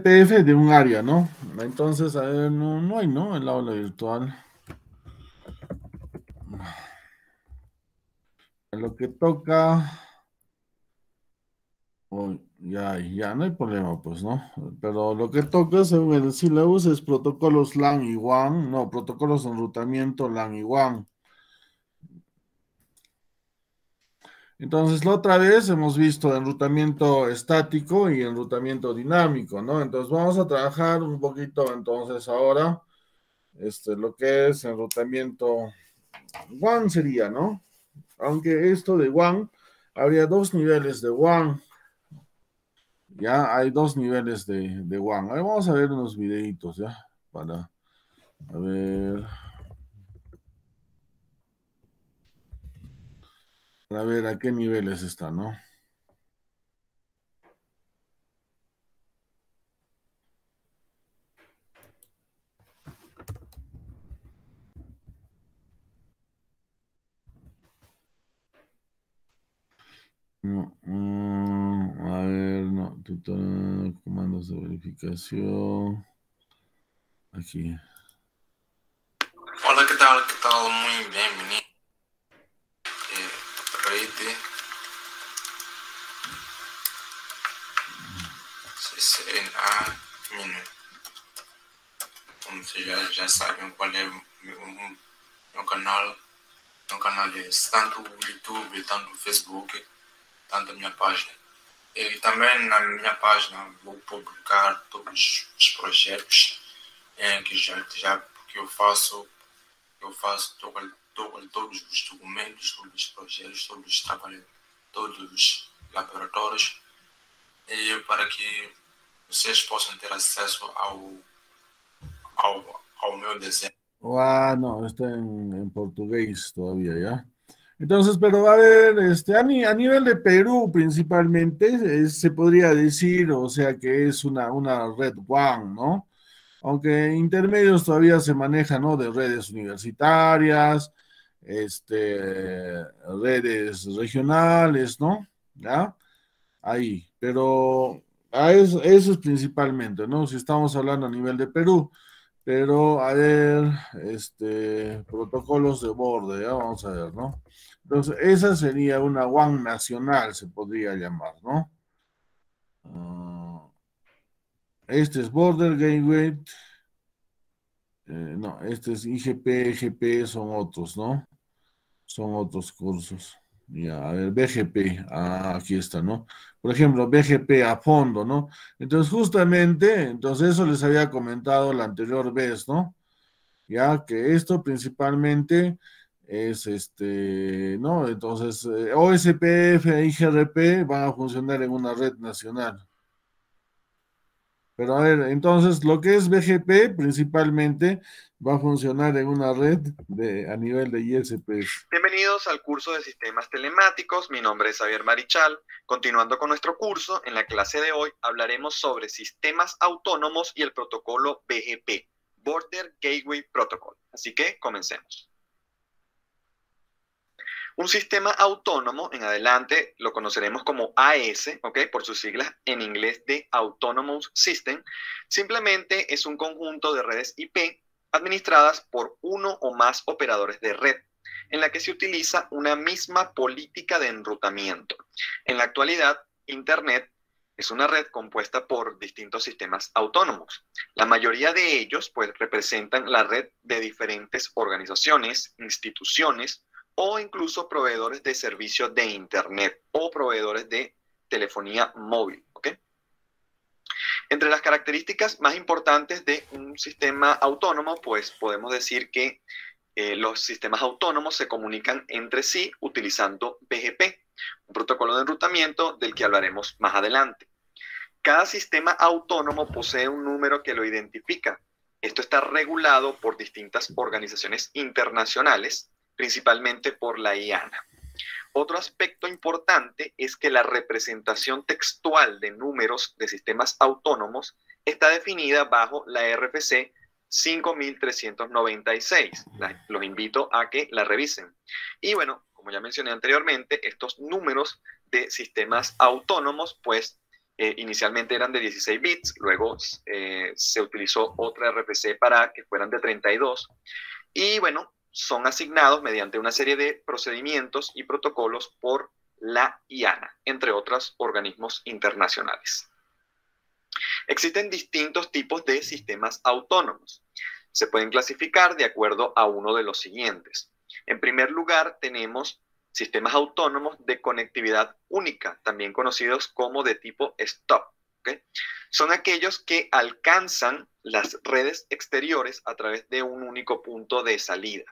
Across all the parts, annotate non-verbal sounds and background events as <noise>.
de un área, ¿no? Entonces, a ver, no, no hay, ¿no? El aula virtual. Lo que toca. Oh, ya, ya, no hay problema, pues, ¿no? Pero lo que toca, según el sílabus, e es protocolos LAN y WAN. No, protocolos de enrutamiento LAN y WAN. Entonces, la otra vez hemos visto enrutamiento estático y enrutamiento dinámico, ¿no? Entonces, vamos a trabajar un poquito entonces ahora este, lo que es enrutamiento WAN sería, ¿no? Aunque esto de WAN, habría dos niveles de WAN. Ya hay dos niveles de, de WAN. Ahí vamos a ver unos videitos, ¿ya? Para, a ver, A ver, ¿a qué niveles está, no? No, mm, a ver, no, tutorial, comandos de verificación. Aquí. X em A Como vocês já, já sabem qual é o meu, meu canal, meu canal é tanto o YouTube, tanto o Facebook, tanto a minha página. E também na minha página vou publicar todos os projetos em é, que já, já que eu faço, eu faço todo, todo, todos os documentos, todos os projetos, todos os trabalhos, todos os laboratórios, e para que ustedes possam tener acceso ao, ao, ao Ah, no, está en, en, portugués todavía, ¿ya? Entonces, pero a ver, este, a, a nivel de Perú principalmente, eh, se podría decir, o sea, que es una, una red one, ¿no? Aunque intermedios todavía se manejan, ¿no? De redes universitarias, este, redes regionales, ¿no? ¿Ya? Ahí, pero eso, es principalmente, ¿no? Si estamos hablando a nivel de Perú, pero a ver, este, protocolos de borde, ya vamos a ver, ¿no? Entonces, esa sería una WAN nacional, se podría llamar, ¿no? Ah, este es Border Gateway. Eh, no, este es IGP, GP, son otros, ¿no? Son otros cursos. Ya, a ver, BGP, ah, aquí está, ¿no? Por ejemplo, BGP a fondo, ¿no? Entonces, justamente, entonces eso les había comentado la anterior vez, ¿no? Ya que esto principalmente es este, ¿no? Entonces, eh, OSPF e IGRP van a funcionar en una red nacional. Pero a ver, entonces lo que es BGP principalmente va a funcionar en una red de, a nivel de ISPs. Bienvenidos al curso de sistemas telemáticos. Mi nombre es Javier Marichal. Continuando con nuestro curso, en la clase de hoy hablaremos sobre sistemas autónomos y el protocolo BGP, Border Gateway Protocol. Así que comencemos. Un sistema autónomo, en adelante lo conoceremos como AS, por sus siglas en inglés de Autonomous System, simplemente es un conjunto de redes IP administradas por uno o más operadores de red, en la que se utiliza una misma política de enrutamiento. En la actualidad, Internet es una red compuesta por distintos sistemas autónomos. La mayoría de ellos pues, representan la red de diferentes organizaciones, instituciones, o incluso proveedores de servicios de Internet o proveedores de telefonía móvil. Entre las características más importantes de un sistema autónomo, pues podemos decir que eh, los sistemas autónomos se comunican entre sí utilizando BGP, un protocolo de enrutamiento del que hablaremos más adelante. Cada sistema autónomo posee un número que lo identifica. Esto está regulado por distintas organizaciones internacionales principalmente por la IANA. Otro aspecto importante es que la representación textual de números de sistemas autónomos está definida bajo la RFC 5396. los invito a que la revisen. Y bueno, como ya mencioné anteriormente, estos números de sistemas autónomos, pues eh, inicialmente eran de 16 bits, luego eh, se utilizó otra RFC para que fueran de 32. Y bueno, son asignados mediante una serie de procedimientos y protocolos por la IANA, entre otros organismos internacionales. Existen distintos tipos de sistemas autónomos. Se pueden clasificar de acuerdo a uno de los siguientes. En primer lugar, tenemos sistemas autónomos de conectividad única, también conocidos como de tipo STOP. Son aquellos que alcanzan las redes exteriores a través de un único punto de salida.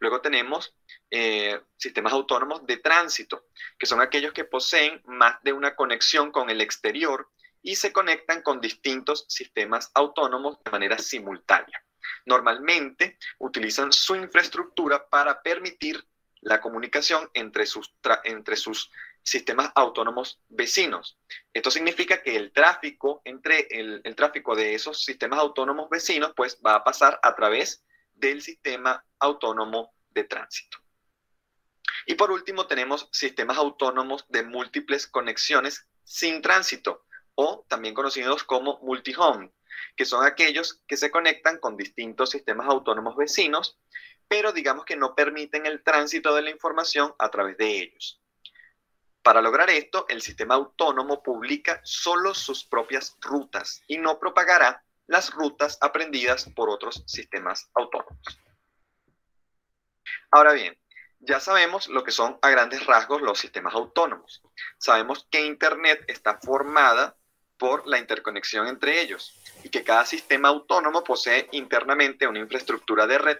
Luego tenemos eh, sistemas autónomos de tránsito, que son aquellos que poseen más de una conexión con el exterior y se conectan con distintos sistemas autónomos de manera simultánea. Normalmente utilizan su infraestructura para permitir la comunicación entre sus, entre sus sistemas autónomos vecinos. Esto significa que el tráfico entre el, tráfico de esos sistemas autónomos vecinos pues va a pasar a través de del sistema autónomo de tránsito. Y por último, tenemos sistemas autónomos de múltiples conexiones sin tránsito, o también conocidos como multi que son aquellos que se conectan con distintos sistemas autónomos vecinos, pero digamos que no permiten el tránsito de la información a través de ellos. Para lograr esto, el sistema autónomo publica solo sus propias rutas y no propagará las rutas aprendidas por otros sistemas autónomos. Ahora bien, ya sabemos lo que son a grandes rasgos los sistemas autónomos. Sabemos que Internet está formada por la interconexión entre ellos y que cada sistema autónomo posee internamente una infraestructura de red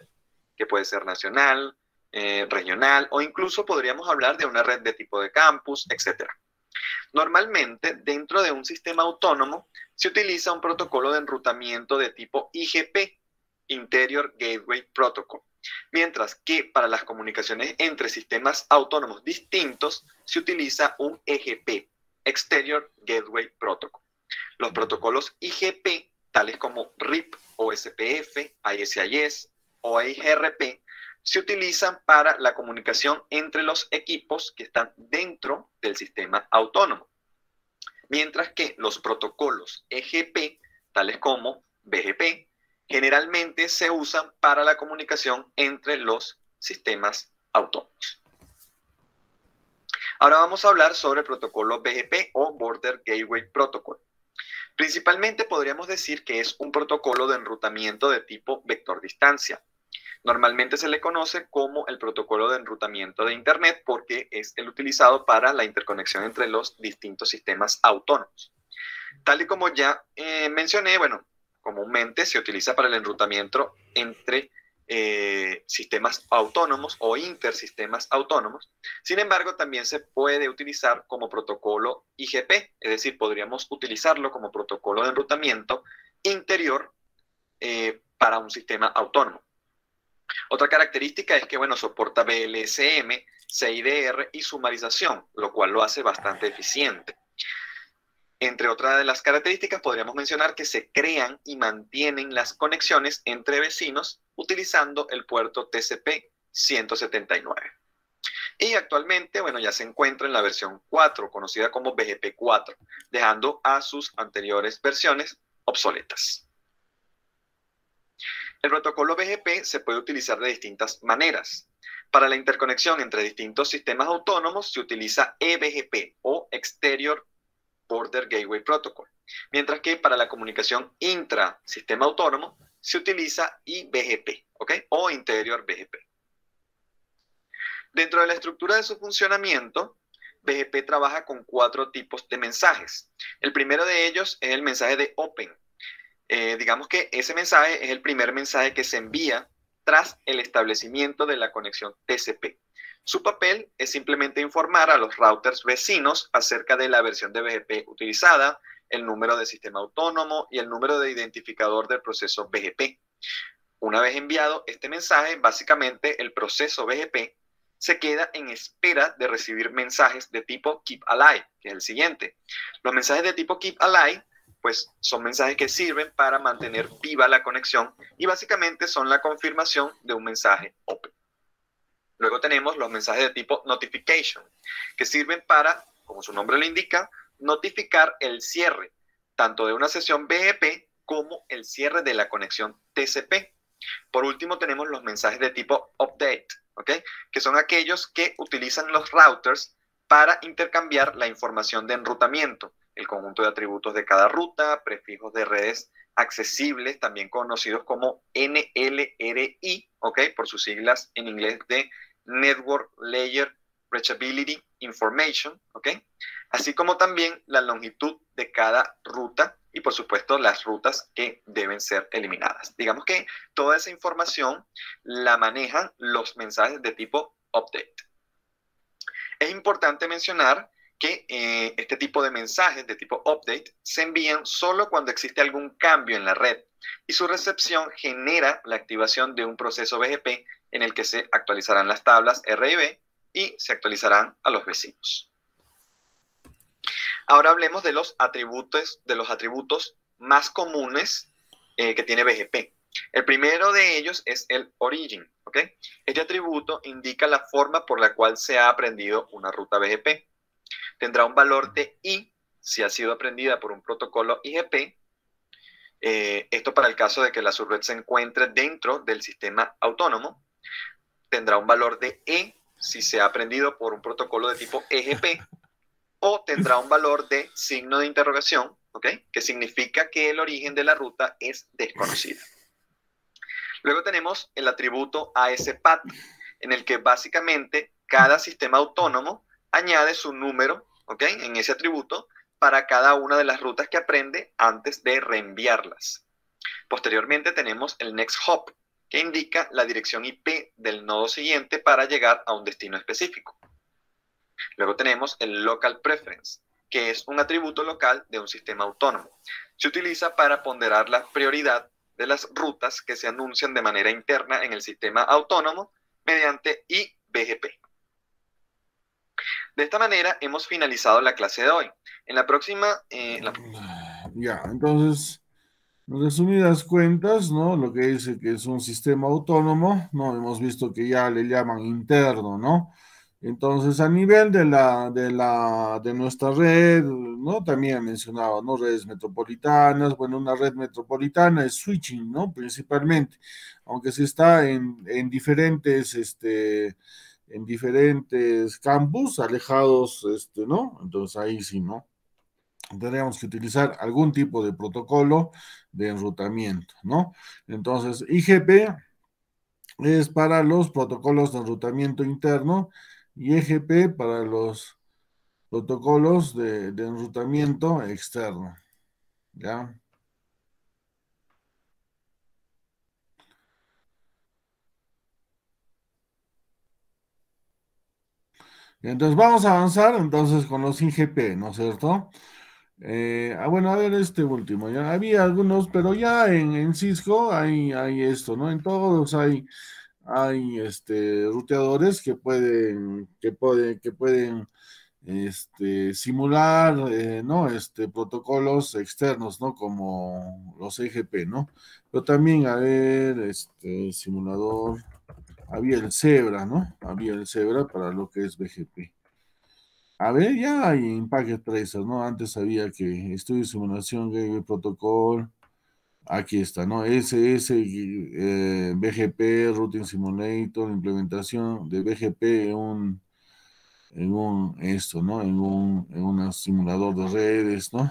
que puede ser nacional, eh, regional o incluso podríamos hablar de una red de tipo de campus, etcétera. Normalmente, dentro de un sistema autónomo, se utiliza un protocolo de enrutamiento de tipo IGP, Interior Gateway Protocol, mientras que para las comunicaciones entre sistemas autónomos distintos se utiliza un EGP, Exterior Gateway Protocol. Los protocolos IGP, tales como RIP, OSPF, ISIS o IGRP, se utilizan para la comunicación entre los equipos que están dentro del sistema autónomo, mientras que los protocolos EGP, tales como BGP, generalmente se usan para la comunicación entre los sistemas autónomos. Ahora vamos a hablar sobre el protocolo BGP o Border Gateway Protocol. Principalmente podríamos decir que es un protocolo de enrutamiento de tipo vector distancia, Normalmente se le conoce como el protocolo de enrutamiento de Internet porque es el utilizado para la interconexión entre los distintos sistemas autónomos. Tal y como ya eh, mencioné, bueno, comúnmente se utiliza para el enrutamiento entre eh, sistemas autónomos o intersistemas autónomos. Sin embargo, también se puede utilizar como protocolo IGP, es decir, podríamos utilizarlo como protocolo de enrutamiento interior eh, para un sistema autónomo. Otra característica es que, bueno, soporta BLSM, CIDR y sumarización, lo cual lo hace bastante eficiente. Entre otras de las características, podríamos mencionar que se crean y mantienen las conexiones entre vecinos utilizando el puerto TCP 179. Y actualmente, bueno, ya se encuentra en la versión 4, conocida como BGP 4, dejando a sus anteriores versiones obsoletas. El protocolo BGP se puede utilizar de distintas maneras. Para la interconexión entre distintos sistemas autónomos se utiliza eBGP o Exterior Border Gateway Protocol, mientras que para la comunicación intra-sistema autónomo se utiliza IBGP o Interior BGP. Dentro de la estructura de su funcionamiento, BGP trabaja con cuatro tipos de mensajes. El primero de ellos es el mensaje de Open, eh, digamos que ese mensaje es el primer mensaje que se envía tras el establecimiento de la conexión TCP. Su papel es simplemente informar a los routers vecinos acerca de la versión de BGP utilizada, el número de sistema autónomo y el número de identificador del proceso BGP. Una vez enviado este mensaje, básicamente el proceso BGP se queda en espera de recibir mensajes de tipo Keep Alive, que es el siguiente. Los mensajes de tipo Keep Alive pues son mensajes que sirven para mantener viva la conexión y básicamente son la confirmación de un mensaje open. Luego tenemos los mensajes de tipo notification, que sirven para, como su nombre lo indica, notificar el cierre tanto de una sesión BGP e como el cierre de la conexión TCP. Por último, tenemos los mensajes de tipo update, que son aquellos que utilizan los routers para intercambiar la información de enrutamiento el conjunto de atributos de cada ruta, prefijos de redes accesibles, también conocidos como NLRI, ¿ok? Por sus siglas en inglés de Network Layer Reachability Information, ¿ok? Así como también la longitud de cada ruta y por supuesto las rutas que deben ser eliminadas. Digamos que toda esa información la manejan los mensajes de tipo update. Es importante mencionar que eh, este tipo de mensajes de tipo update se envían solo cuando existe algún cambio en la red y su recepción genera la activación de un proceso BGP en el que se actualizarán las tablas R y y se actualizarán a los vecinos. Ahora hablemos de los atributos, de los atributos más comunes eh, que tiene BGP. El primero de ellos es el origin. ¿okay? Este atributo indica la forma por la cual se ha aprendido una ruta BGP tendrá un valor de I si ha sido aprendida por un protocolo IGP. Eh, esto para el caso de que la subred se encuentre dentro del sistema autónomo. Tendrá un valor de E si se ha aprendido por un protocolo de tipo EGP o tendrá un valor de signo de interrogación, ¿okay? que significa que el origen de la ruta es desconocida Luego tenemos el atributo ASPAT, en el que básicamente cada sistema autónomo añade su número, ¿ok? En ese atributo para cada una de las rutas que aprende antes de reenviarlas. Posteriormente tenemos el next hop, que indica la dirección IP del nodo siguiente para llegar a un destino específico. Luego tenemos el local preference, que es un atributo local de un sistema autónomo. Se utiliza para ponderar la prioridad de las rutas que se anuncian de manera interna en el sistema autónomo mediante IBGP. De esta manera hemos finalizado la clase de hoy. En la próxima... Eh, ah, ya, entonces, en resumidas cuentas, ¿no? Lo que dice que es un sistema autónomo, ¿no? Hemos visto que ya le llaman interno, ¿no? Entonces, a nivel de la, de la, de nuestra red, ¿no? También mencionaba, ¿no? Redes metropolitanas, bueno, una red metropolitana es switching, ¿no? Principalmente, aunque se está en, en diferentes, este, en diferentes campus alejados, este, ¿no? Entonces ahí sí, ¿no? Tendríamos que utilizar algún tipo de protocolo de enrutamiento, ¿no? Entonces, IGP es para los protocolos de enrutamiento interno y EGP para los protocolos de, de enrutamiento externo, ¿ya? Entonces vamos a avanzar entonces con los IGP, ¿no es cierto? Eh, ah, bueno, a ver este último, ya había algunos, pero ya en, Cisco hay, hay, esto, ¿no? En todos hay, hay este, ruteadores que pueden, que pueden, que pueden este, simular, eh, ¿no? Este, protocolos externos, ¿no? Como los IGP, ¿no? Pero también, a ver, este, simulador había el Zebra, ¿no? Había el Zebra para lo que es BGP. A ver, ya hay en Packet Tracer, ¿no? Antes había que estudio de simulación, Gateway Protocol. Aquí está, ¿no? SS, eh, BGP, Routing Simulator, implementación de BGP en un, en esto, ¿no? En un, en un simulador de redes, ¿no?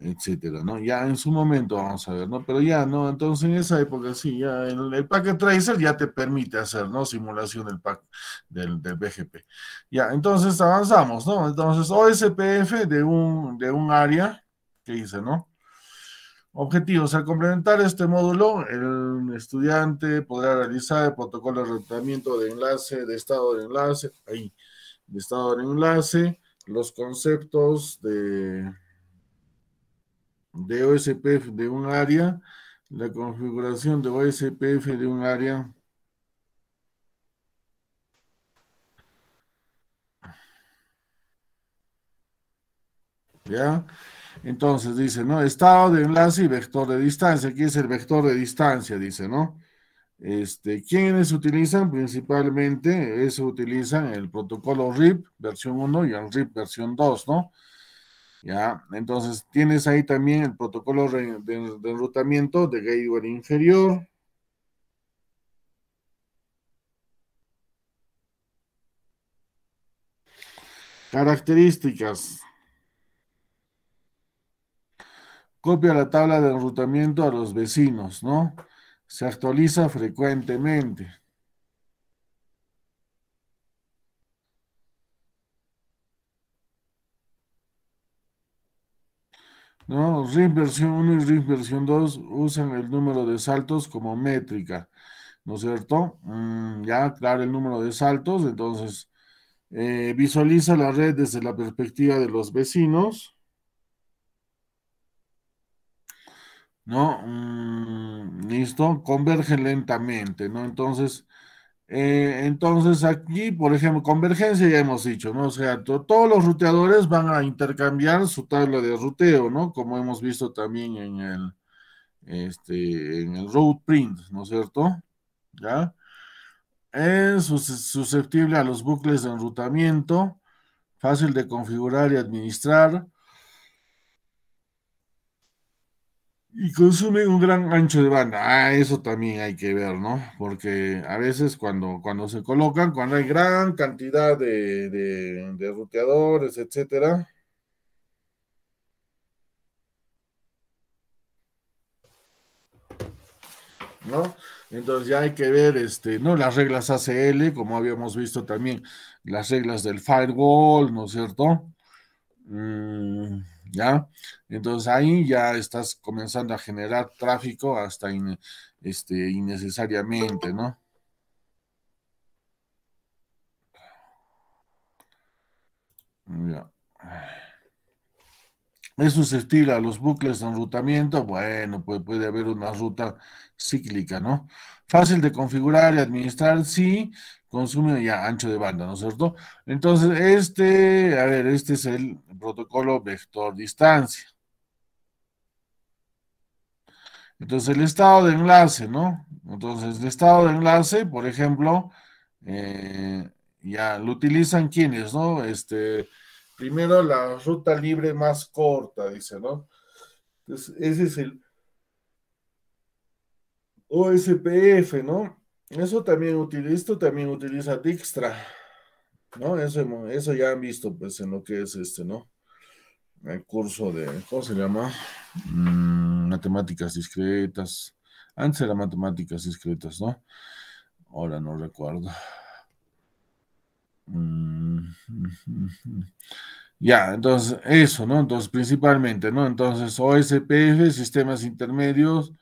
etcétera, ¿no? Ya en su momento vamos a ver, ¿no? Pero ya, ¿no? Entonces en esa época sí, ya el, packet tracer ya te permite hacer, ¿no? Simulación del pack del, BGP. Ya, entonces avanzamos, ¿no? Entonces OSPF de un, de un área, ¿qué dice, no? Objetivos. Al complementar este módulo, el estudiante podrá realizar el protocolo de reclutamiento de enlace, de estado de enlace, ahí, de estado de enlace, los conceptos de de OSPF de un área, la configuración de OSPF de un área. ¿Ya? Entonces dice, ¿no? Estado de enlace y vector de distancia. Aquí es el vector de distancia, dice, ¿no? Este, ¿Quiénes utilizan? Principalmente eso utilizan el protocolo RIP versión 1 y el RIP versión 2, ¿no? ¿ya? Entonces tienes ahí también el protocolo de, enrutamiento de gateway inferior. Características. Copia la tabla de enrutamiento a los vecinos, ¿no? Se actualiza frecuentemente. ¿no? RIF versión 1 y RIF versión 2 usan el número de saltos como métrica, ¿no es cierto? Mm, ya, claro, el número de saltos, entonces eh, visualiza la red desde la perspectiva de los vecinos, ¿no? Mm, listo, convergen lentamente, ¿no? Entonces, eh, entonces aquí, por ejemplo, convergencia ya hemos dicho, ¿no? O sea, todos los ruteadores van a intercambiar su tabla de ruteo, ¿no? Como hemos visto también en el, este, en el road print, ¿no es cierto? ¿Ya? Es susceptible a los bucles de enrutamiento, fácil de configurar y administrar, Y consumen un gran ancho de banda. Ah, eso también hay que ver, ¿no? Porque a veces cuando, cuando se colocan, cuando hay gran cantidad de, de, ruteadores, etcétera, ¿no? Entonces ya hay que ver, este, ¿no? Las reglas ACL, como habíamos visto también, las reglas del firewall, ¿no es cierto? Mmm... ¿ya? Entonces ahí ya estás comenzando a generar tráfico hasta este, innecesariamente, ¿no? Eso ¿Es susceptible a los bucles de enrutamiento? Bueno, pues puede haber una ruta cíclica, ¿no? Fácil de configurar y administrar, sí, consume ya ancho de banda, ¿no es cierto? Entonces, este, a ver, este es el protocolo vector distancia. Entonces, el estado de enlace, ¿no? Entonces, el estado de enlace, por ejemplo, eh, ya lo utilizan quienes, ¿no? Este, primero la ruta libre más corta, dice, ¿no? Entonces, ese es el OSPF, ¿no? Eso también utiliza, también utiliza Dijkstra, ¿no? Eso, ya han visto, pues, en lo que es este, ¿no? El curso de, ¿cómo se llama? Mm, matemáticas discretas. Antes era matemáticas discretas, ¿no? Ahora no recuerdo. Mm. <laughs> ya, entonces, eso, ¿no? Entonces, principalmente, ¿no? Entonces, OSPF, sistemas intermedios,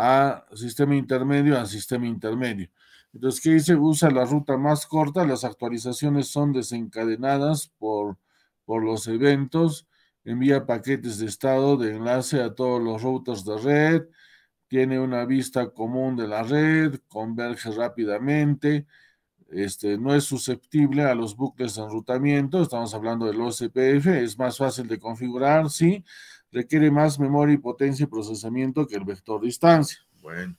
a sistema intermedio a sistema intermedio. Entonces, ¿qué dice? Usa la ruta más corta, las actualizaciones son desencadenadas por, por los eventos, envía paquetes de estado de enlace a todos los routers de red, tiene una vista común de la red, converge rápidamente, este, no es susceptible a los bucles de enrutamiento, estamos hablando del OCPF, es más fácil de configurar, sí, requiere más memoria y potencia y procesamiento que el vector distancia. Bueno,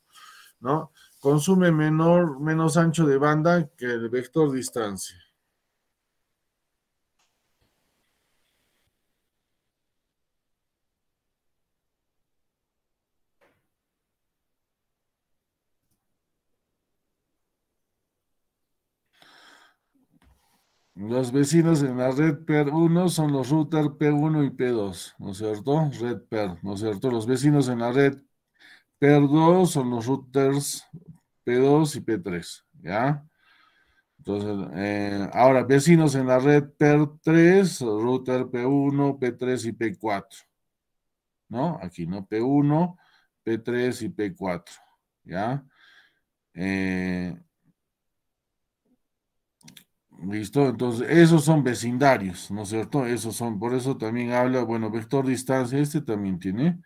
¿no? Consume menor, menos ancho de banda que el vector distancia. Los vecinos en la red PER1 son los routers P1 y P2, ¿no es cierto? Red PER, ¿no es cierto? Los vecinos en la red PER2 son los routers P2 y P3, ¿ya? Entonces, eh, ahora, vecinos en la red PER3, router P1, P3 y P4, ¿no? Aquí, ¿no? P1, P3 y P4, ¿ya? Eh, Listo, entonces esos son vecindarios, ¿no es cierto? Esos son, por eso también habla, bueno, vector distancia, este también tiene.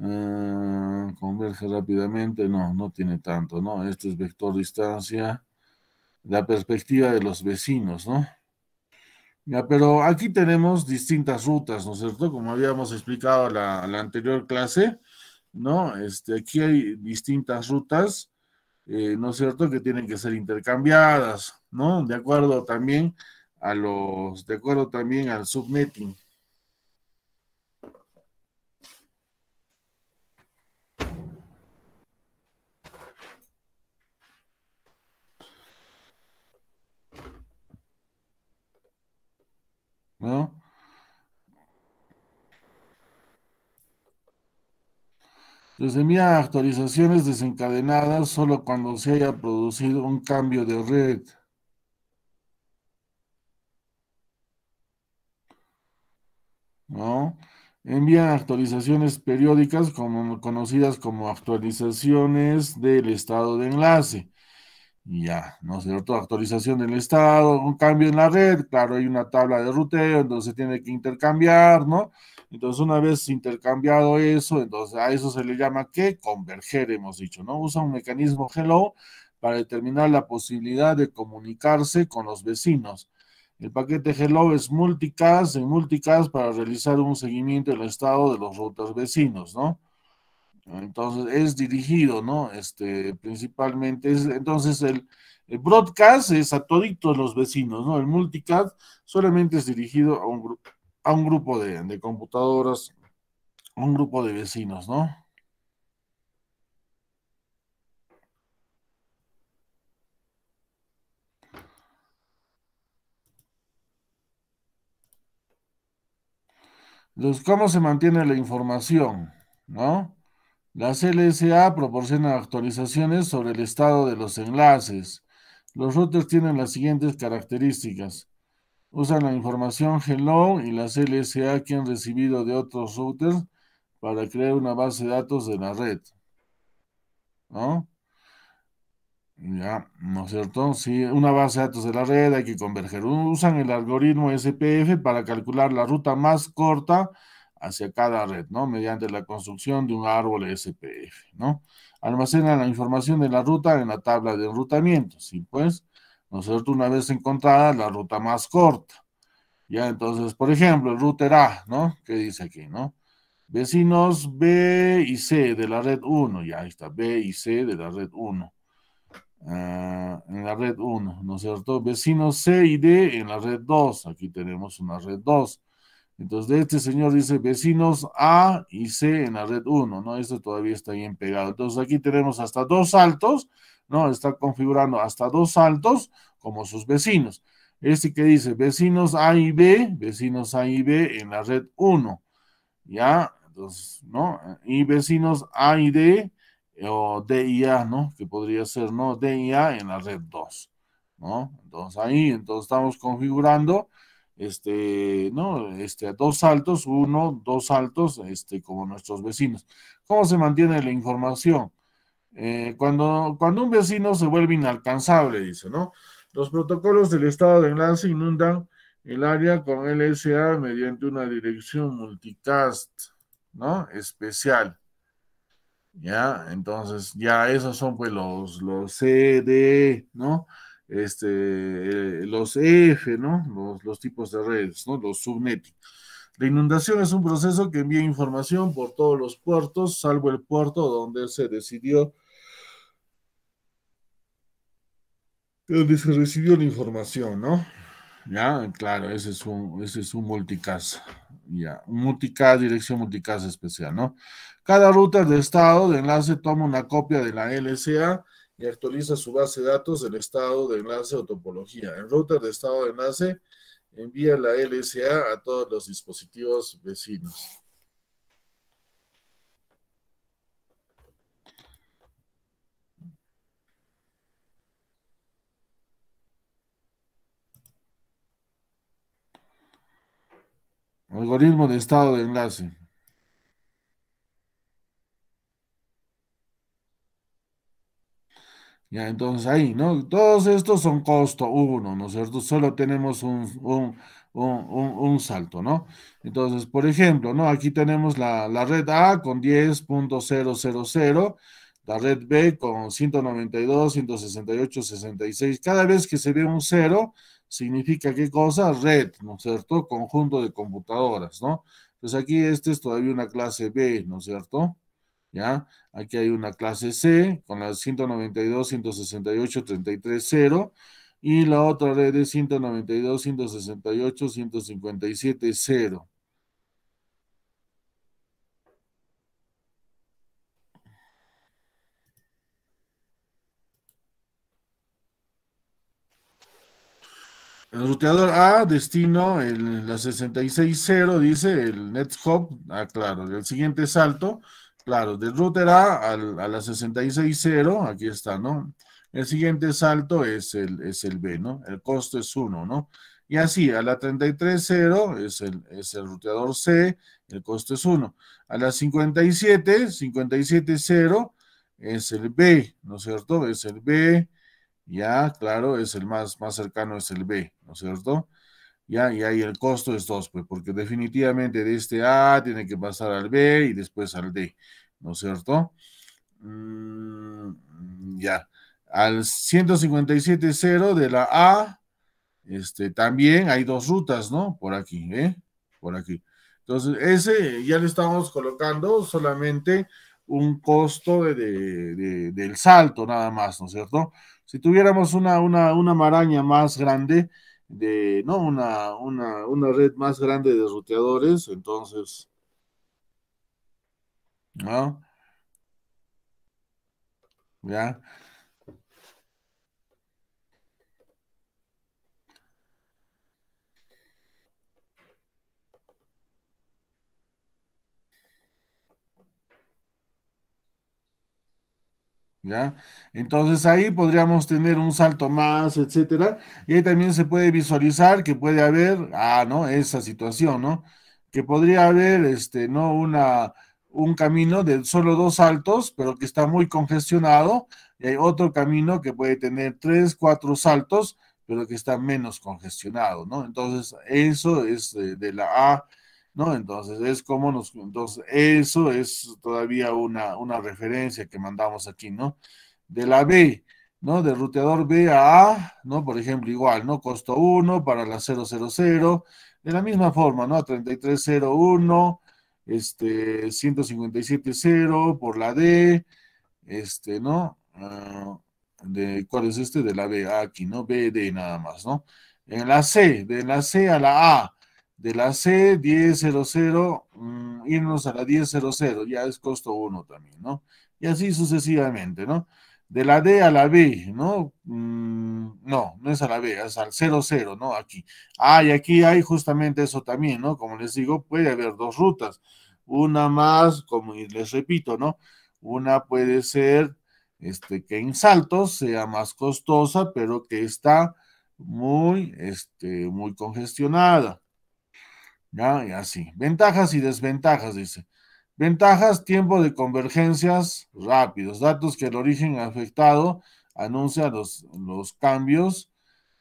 Ah, converge rápidamente, no, no tiene tanto, ¿no? Este es vector distancia, la perspectiva de los vecinos, ¿no? Ya, pero aquí tenemos distintas rutas, ¿no es cierto? Como habíamos explicado la, la anterior clase, ¿no? Este, aquí hay distintas rutas eh, ¿no es cierto?, que tienen que ser intercambiadas, ¿no? De acuerdo también a los, de acuerdo también al subnetting. ¿No? Pues envía actualizaciones desencadenadas solo cuando se haya producido un cambio de red. ¿No? Envía actualizaciones periódicas como, conocidas como actualizaciones del estado de enlace. Ya, ¿no es cierto? Actualización del estado, un cambio en la red, claro, hay una tabla de ruteo, entonces tiene que intercambiar, ¿no? Entonces, una vez intercambiado eso, entonces a eso se le llama que converger, hemos dicho, ¿no? Usa un mecanismo hello para determinar la posibilidad de comunicarse con los vecinos. El paquete hello es multicast, en multicast para realizar un seguimiento del estado de los routers vecinos, ¿no? Entonces es dirigido, ¿no? Este, principalmente, entonces el, broadcast es a toditos los vecinos, ¿no? El multicast solamente es dirigido a un grupo a un grupo de, de computadoras, un grupo de vecinos, ¿no? ¿Cómo se mantiene la información? ¿No? La LSA proporciona actualizaciones sobre el estado de los enlaces. Los routers tienen las siguientes características. Usan la información Hello y la LSA que han recibido de otros routers para crear una base de datos de la red. ¿No? Ya, ¿no es cierto? Sí, una base de datos de la red hay que converger. Usan el algoritmo SPF para calcular la ruta más corta hacia cada red, ¿no? Mediante la construcción de un árbol SPF, ¿no? Almacenan la información de la ruta en la tabla de enrutamiento, ¿sí? Pues, ¿no es cierto? Una vez encontrada la ruta más corta. Ya entonces, por ejemplo, el router A, ¿no? ¿Qué dice aquí, no? Vecinos B y C de la red 1, ya está, B y C de la red 1. Ah, en la red 1, ¿no es cierto? Vecinos C y D en la red 2, aquí tenemos una red 2. Entonces, este señor dice vecinos A y C en la red 1, ¿no? Esto todavía está bien pegado. Entonces, aquí tenemos hasta dos saltos ¿no? Está configurando hasta dos saltos como sus vecinos. Este que dice vecinos A y B, vecinos A y B en la red 1, ¿ya? Entonces, ¿no? Y vecinos A y D eh, o D y A, ¿no? Que podría ser, ¿no? D y A en la red 2, ¿no? Entonces ahí, entonces estamos configurando este, ¿no? Este, dos saltos, uno, dos saltos, este, como nuestros vecinos. ¿Cómo se mantiene la información? Eh, cuando, cuando un vecino se vuelve inalcanzable, dice, ¿no? Los protocolos del estado de enlace inundan el área con LSA mediante una dirección multicast, ¿no? Especial. Ya, entonces, ya esos son pues los, los CD, ¿no? Este, eh, los EF ¿no? Los, los tipos de redes, ¿no? Los subnet. La inundación es un proceso que envía información por todos los puertos, salvo el puerto donde se decidió donde se recibió la información, ¿no? Ya, claro, ese es un, ese es un multicast. Ya, multicast, dirección multicast especial, ¿no? Cada router de estado de enlace toma una copia de la LSA y actualiza su base de datos del estado de enlace o topología. El router de estado de enlace envía la LSA a todos los dispositivos vecinos. Algoritmo de estado de enlace. Ya, entonces ahí, ¿no? Todos estos son costo 1, ¿no es cierto? Solo tenemos un, salto, ¿no? Entonces, por ejemplo, ¿no? Aquí tenemos la, la red A con 10.000, la red B con 192, 168, 66. Cada vez que se ve un 0, significa qué cosa? Red, ¿no es cierto? Conjunto de computadoras, ¿no? Pues aquí este es todavía una clase B, ¿no es cierto? ¿Ya? Aquí hay una clase C con las 192, 168, 33, 0 y la otra red es 192, 168, 157, 0. El ruteador A, destino, en la 660, dice el Hop, Ah, claro, el siguiente salto, claro, del router A a la 660, aquí está, ¿no? El siguiente salto es el, es el B, ¿no? El costo es 1, ¿no? Y así, a la 330 es el, es el ruteador C, el costo es 1. A la 57, 570 es el B, ¿no es cierto? Es el B, ya, claro, es el más, más cercano, es el B, ¿no es cierto? Ya, y ahí el costo es 2, pues, porque definitivamente de este A tiene que pasar al B y después al D, ¿no es cierto? Mm, ya, al 157.0 de la A, este, también hay dos rutas, ¿no? Por aquí, ¿eh? Por aquí. Entonces, ese ya le estamos colocando solamente un costo del salto nada más, ¿no es cierto? Si tuviéramos una, una, maraña más grande, de, ¿no? Una, una red más grande de ruteadores, entonces, ¿no? ¿Ya? ¿ya? Entonces ahí podríamos tener un salto más, etcétera, y ahí también se puede visualizar que puede haber, ah, ¿no? Esa situación, ¿no? Que podría haber, este, ¿no? Una, un camino de solo dos saltos, pero que está muy congestionado, y hay otro camino que puede tener tres, cuatro saltos, pero que está menos congestionado, ¿no? Entonces, eso es de, eh, de la A ¿no? Entonces, es como nos, entonces, eso es todavía una, una referencia que mandamos aquí, ¿no? De la B, ¿no? De ruteador B a A, ¿no? Por ejemplo, igual, ¿no? Costo 1 para la 000, de la misma forma, ¿no? 3301, este, 157.0 por la D, este, ¿no? Ah, de, ¿Cuál es este? De la B, aquí, ¿no? D, nada más, ¿no? En la C, de la C a la A, de la C, 10.00, mm, irnos a la 10.00, ya es costo 1 también, ¿no? Y así sucesivamente, ¿no? De la D a la B, ¿no? Mm, no, no es a la B, es al 00, ¿no? Aquí. Ah, y aquí hay justamente eso también, ¿no? Como les digo, puede haber dos rutas. Una más, como les repito, ¿no? Una puede ser este, que en saltos sea más costosa, pero que está muy, este, muy congestionada. ¿Ya? Y así. Ventajas y desventajas, dice. Ventajas, tiempo de convergencias rápidos, datos que el origen afectado anuncia los, los cambios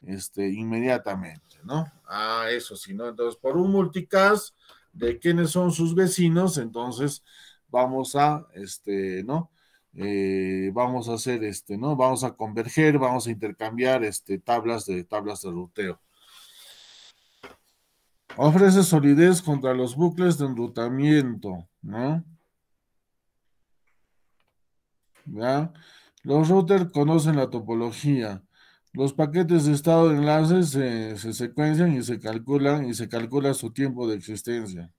este, inmediatamente, ¿no? Ah, eso sí, ¿no? Entonces, por un multicast de quiénes son sus vecinos, entonces vamos a, este, ¿no? Eh, vamos a hacer este, ¿no? Vamos a converger, vamos a intercambiar este, tablas de tablas de ruteo. Ofrece solidez contra los bucles de enrutamiento, ¿no? ¿Ya? Los routers conocen la topología. Los paquetes de estado de enlace se, secuencian y se calculan y se calcula su tiempo de existencia.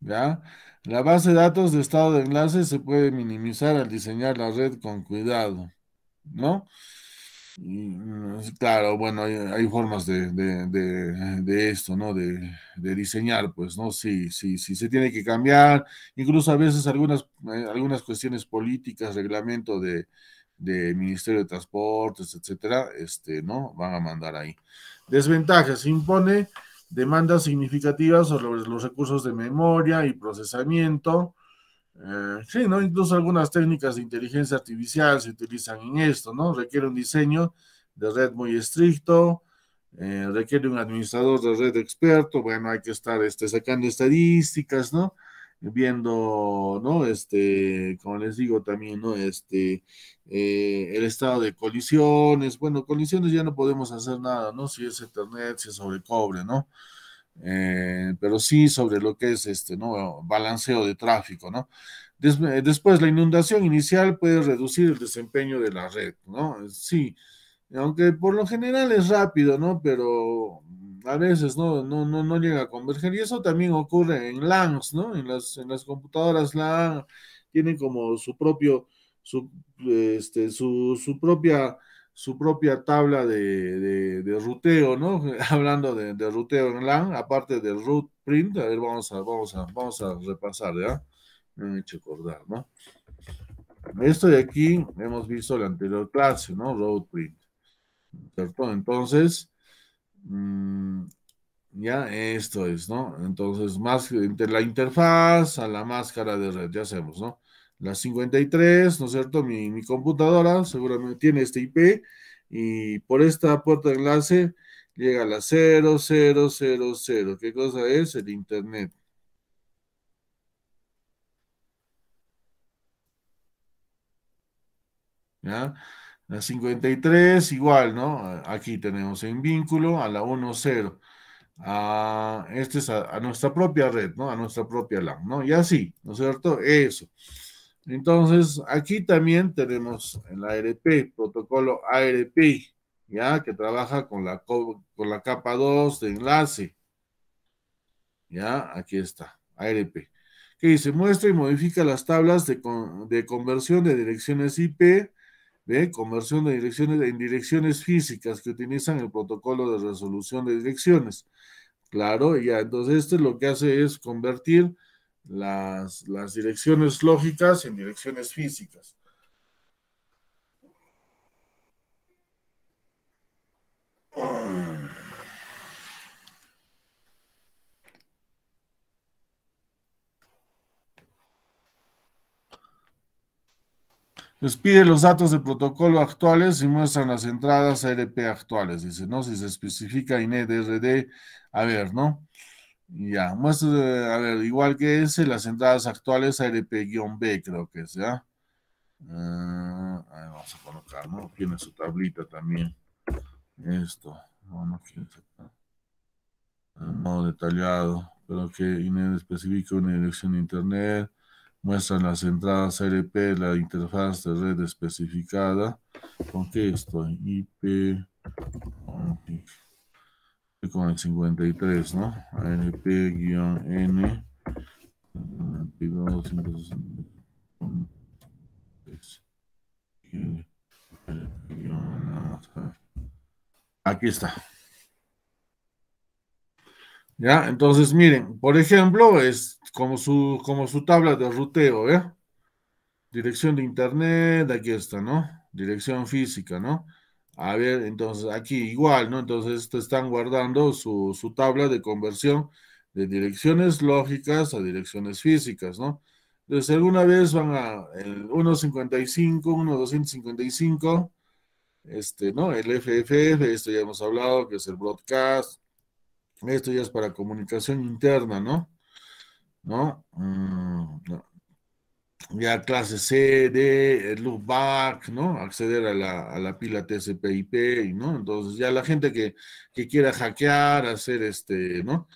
¿Ya? La base de datos de estado de enlace se puede minimizar al diseñar la red con cuidado, ¿no? Mm, claro, bueno, hay, formas de, esto, ¿no? De, diseñar, pues, ¿no? Sí, si sí, se tiene que cambiar, incluso a veces algunas, eh, algunas cuestiones políticas, reglamento de, Ministerio de Transportes, etcétera, este, ¿no? Van a mandar ahí. Desventajas, impone demandas significativas sobre los recursos de memoria y procesamiento, eh, sí, ¿no? Incluso algunas técnicas de inteligencia artificial se utilizan en esto, ¿no? Requiere un diseño de red muy estricto, eh, requiere un administrador de red experto, bueno, hay que estar este, sacando estadísticas, ¿no? Viendo, ¿no? Este, como les digo también, ¿no? Este, eh, el estado de colisiones, bueno, colisiones ya no podemos hacer nada, ¿no? Si es Ethernet, si es sobre cobre, ¿no? Eh, pero sí sobre lo que es este ¿no? balanceo de tráfico, ¿no? Eh, después, la inundación inicial puede reducir el desempeño de la red, ¿no? Eh, sí, aunque por lo general es rápido, ¿no? Pero mm, a veces no, no, no, no llega a converger. Y eso también ocurre en LANs, ¿no? En las, en las computadoras LAN tienen como su propio, este, su propia su propia tabla de, de, ruteo, ¿no? <laughs> Hablando de, ruteo en LAN, aparte de root print, a ver, vamos a, vamos vamos a repasar, ¿ya? Me he hecho acordar, ¿no? Esto de aquí hemos visto la anterior clase, ¿no? road print. ¿Cierto? Entonces, mm, ya esto es, ¿no? Entonces, más la interfaz a la máscara de red, ya hacemos, ¿no? la 53, ¿no es cierto? Mi, computadora seguramente tiene este IP y por esta puerta de enlace llega a la 0000. ¿Qué cosa es? El Internet. ¿Ya? La 53 igual, ¿no? Aquí tenemos en vínculo a la 10. A, este es a, a, nuestra propia red, ¿no? A nuestra propia LAN, ¿no? Y así, ¿no es cierto? Eso. Entonces, aquí también tenemos el ARP, protocolo ARP, ¿ya? Que trabaja con la, con la capa 2 de enlace. ¿Ya? Aquí está, ARP. Que se muestra y modifica las tablas de, de conversión de direcciones IP, de conversión de direcciones en direcciones físicas que utilizan el protocolo de resolución de direcciones. Claro, ya, entonces esto lo que hace es convertir las, direcciones lógicas en direcciones físicas. Les pide los datos de protocolo actuales y muestran las entradas ARP actuales. Dice, ¿no? Si se especifica INEDRD a ver, ¿no? Ya, muestra, eh, a ver, igual que ese, las entradas actuales, ARP-B creo que es, ¿ya? Ah, vamos a colocar, ¿no? Tiene su tablita también. Esto, no, quiere no, modo ah, detallado, pero que INED específico, una dirección de internet, muestra las entradas ARP, la interfaz de red especificada. ¿Con qué estoy? IP con el 53, ¿no? ANP-N. Aquí está. Ya, entonces miren, por ejemplo, es como su, como su tabla de ruteo, ¿eh? Dirección de internet, aquí está, ¿no? Dirección física, ¿no? A ver, entonces aquí igual, ¿no? Entonces te están guardando su, tabla de conversión de direcciones lógicas a direcciones físicas, ¿no? Entonces alguna vez van a el 1.55, 1.255, este, ¿no? El FFF, esto ya hemos hablado, que es el broadcast, esto ya es para comunicación interna, ¿no? ¿No? Mm, no ya clase C, D, loopback, ¿no? Acceder a la, a la pila TCP/IP, ¿no? Entonces ya la gente que, quiera hackear, hacer este, ¿no?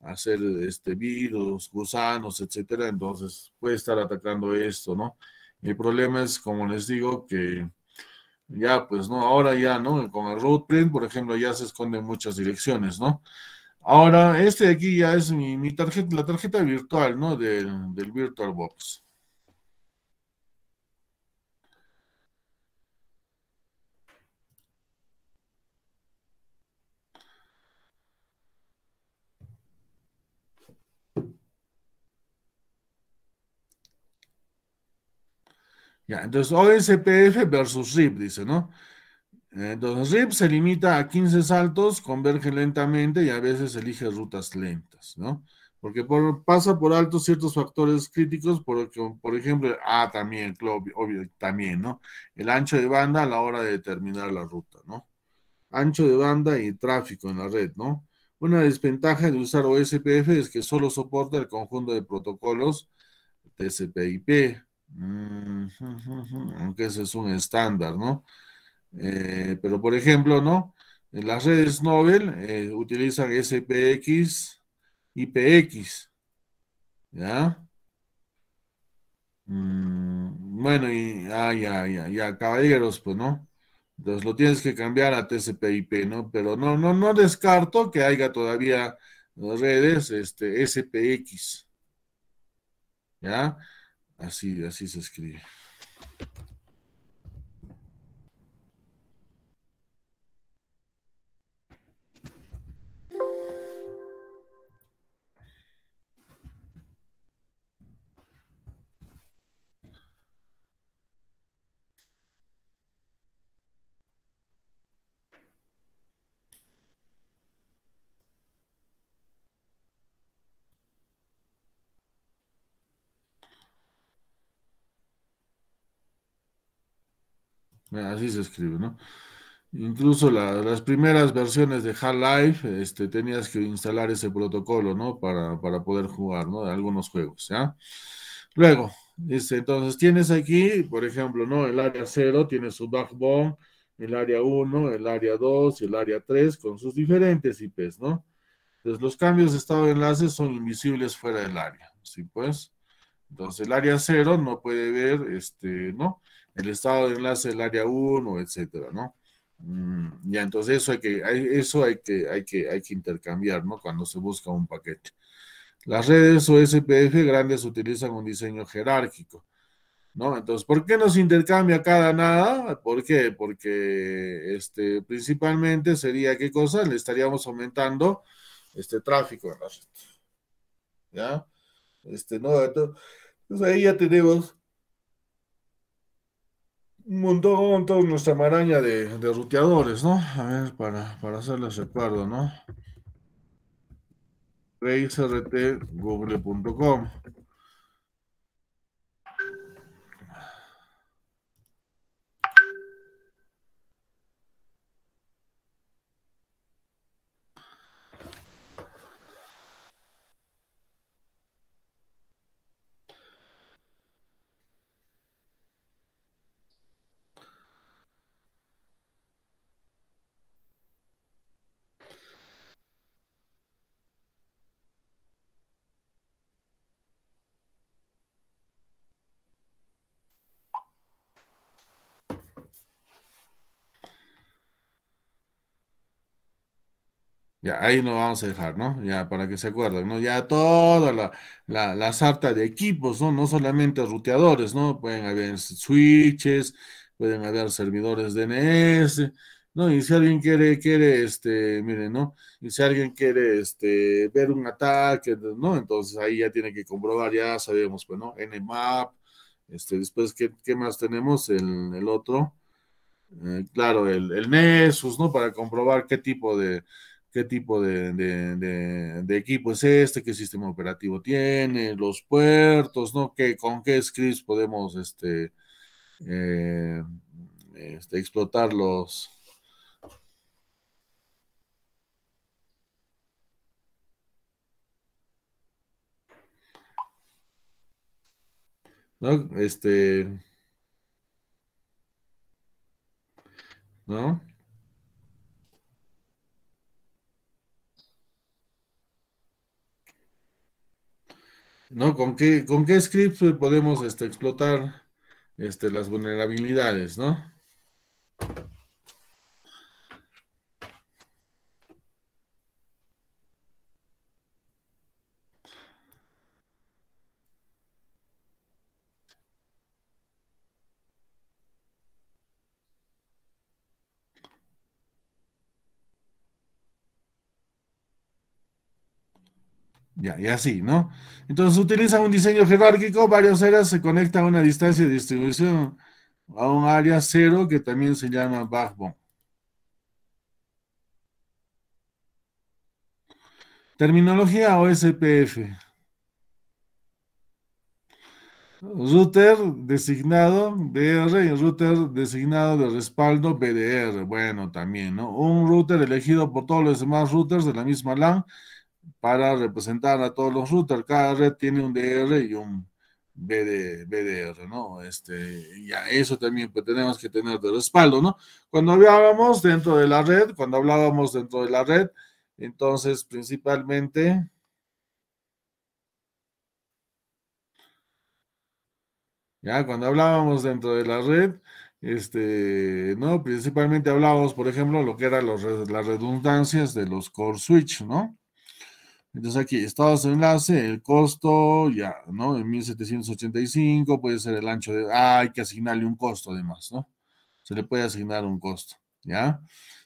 Hacer este virus, gusanos, etcétera, entonces puede estar atacando esto, ¿no? El problema es, como les digo, que ya, pues, ¿no? Ahora ya, ¿no? Con el rootprint, por ejemplo, ya se esconden muchas direcciones, ¿no? Ahora, este de aquí ya es mi, mi tarjeta, la tarjeta virtual, ¿no? Del, del VirtualBox. Ya, entonces OSPF e versus RIP, dice, ¿no? Entonces RIP se limita a 15 saltos, converge lentamente y a veces elige rutas lentas, ¿no? Porque pasa por alto ciertos factores críticos, por, ejemplo, ah, también, obvio, obvio, también, ¿no? El ancho de banda a la hora de determinar la ruta, ¿no? Ancho de banda y tráfico en la red, ¿no? Una desventaja de usar OSPF es que solo soporta el conjunto de protocolos TCP/IP, aunque ese es un estándar, ¿no? Eh, pero por ejemplo, ¿no? las redes Nobel eh, utilizan SPX, IPX, ¿ya? Mm, bueno, y, ah, ya, ya, caballeros, pues, ¿no? Entonces lo tienes que cambiar a TCP/IP, ¿no? Pero no, no, no descarto que haya todavía redes este, SPX, ¿ya? Así, así se escribe. así se escribe, ¿no? Incluso las primeras versiones de Half-Life este, tenías que instalar ese protocolo, ¿no? Para, poder jugar, ¿no? algunos juegos, ¿ya? Luego, este, entonces tienes aquí, por ejemplo, ¿no? El área 0 tiene su backbone, el área 1, el área 2 y el área 3 con sus diferentes IPs, ¿no? Entonces los cambios de estado de enlace son invisibles fuera del área, ¿sí pues? Entonces el área 0 no puede ver, este, ¿no? el estado de enlace del área 1, etcétera, ¿no? Mm, ya, entonces eso hay que, eso hay que, hay que, hay que intercambiar, ¿no? Cuando se busca un paquete. Las redes OSPF grandes utilizan un diseño jerárquico, ¿no? Entonces, ¿por qué no se intercambia cada nada? ¿Por qué? Porque este, principalmente sería, ¿qué cosa? Le estaríamos aumentando este tráfico en la red. ¿Ya? Este, no, entonces pues ahí ya tenemos un montón, toda nuestra maraña de, ruteadores, ¿no? A ver, para, para hacerles recuerdo, ¿no? ReisRTGoogle.com Ya, ahí nos vamos a dejar, ¿no? Ya, para que se acuerden, ¿no? Ya toda la, la, la sarta de equipos, ¿no? No solamente ruteadores, ¿no? Pueden haber switches, pueden haber servidores DNS, ¿no? Y si alguien quiere, quiere, este, miren, ¿no? Y si alguien quiere, este, ver un ataque, ¿no? Entonces ahí ya tiene que comprobar, ya sabemos, pues, ¿no? NMAP, este, después, ¿qué, qué más tenemos? El, el otro, eh, claro, el, el ¿no? Para comprobar qué tipo de, qué tipo de, equipo es este, qué sistema operativo tiene, los puertos, ¿no? ¿Qué, con qué scripts podemos este, eh, este, ¿no? Este, ¿no? ¿no? ¿Con qué, con qué scripts podemos este, explotar este, las vulnerabilidades, ¿no? Ya, y así, ¿no? Entonces utiliza un diseño jerárquico, varias áreas se conectan a una distancia de distribución a un área cero que también se llama backbone. Terminología OSPF. Router designado DR y router designado de respaldo BDR. Bueno, también, ¿no? Un router elegido por todos los demás routers de la misma LAN para representar a todos los routers. Cada red tiene un DR y un BDR, ¿no? Este, ya eso también pues, tenemos que tener de respaldo, ¿no? Cuando hablábamos dentro de la red, cuando hablábamos dentro de la red, entonces principalmente... Ya, cuando hablábamos dentro de la red, este, ¿no? Principalmente hablábamos, por ejemplo, lo que eran las redundancias de los core switch, ¿no? Entonces aquí, estados de enlace, el costo, ya, ¿no? En 1785 puede ser el ancho de... Ah, hay que asignarle un costo además, ¿no? Se le puede asignar un costo, ¿ya?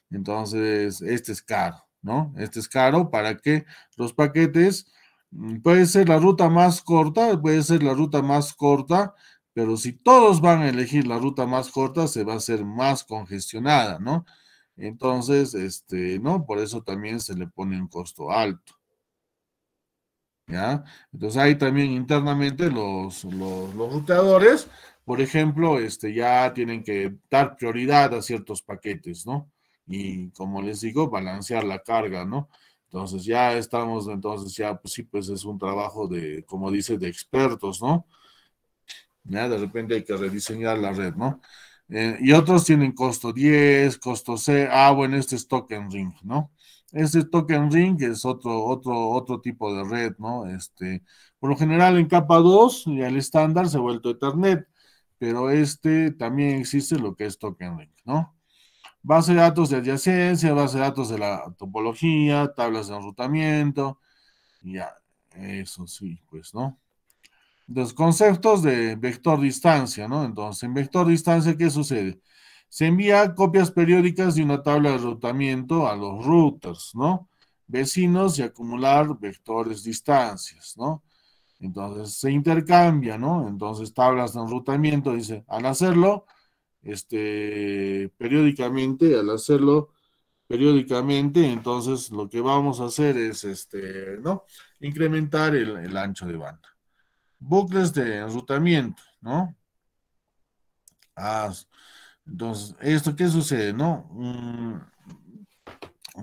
Entonces, este es caro, ¿no? Este es caro para que los paquetes... Mm, puede ser la ruta más corta, puede ser la ruta más corta, pero si todos van a elegir la ruta más corta, se va a hacer más congestionada, ¿no? Entonces, este, ¿no? Por eso también se le pone un costo alto. ¿ya? Entonces ahí también internamente los, los, los ruteadores, por ejemplo, este, ya tienen que dar prioridad a ciertos paquetes, ¿no? Y como les digo, balancear la carga, ¿no? Entonces ya estamos, entonces ya, pues sí, pues es un trabajo de, como dice, de expertos, ¿no? ¿Ya? De repente hay que rediseñar la red, ¿no? Eh, y otros tienen costo 10, costo C, ah, bueno, este es token ring, ¿no? Este token ring es otro, otro, otro tipo de red, ¿no? Este, por lo general en capa 2, ya el estándar se ha vuelto Ethernet, pero este también existe lo que es token ring, ¿no? Base de datos de adyacencia, base de datos de la topología, tablas de enrutamiento, ya, eso sí, pues, ¿no? Los conceptos de vector distancia, ¿no? Entonces, en vector distancia, ¿qué sucede? Se envía copias periódicas de una tabla de enrutamiento a los routers, ¿no? Vecinos y acumular vectores distancias, ¿no? Entonces se intercambia, ¿no? Entonces tablas de enrutamiento, dice, al hacerlo, este, periódicamente, al hacerlo periódicamente, entonces lo que vamos a hacer es, este, ¿no? Incrementar el, ancho de banda. Bucles de enrutamiento, ¿no? Ah. Entonces, ¿esto qué sucede? No, mm,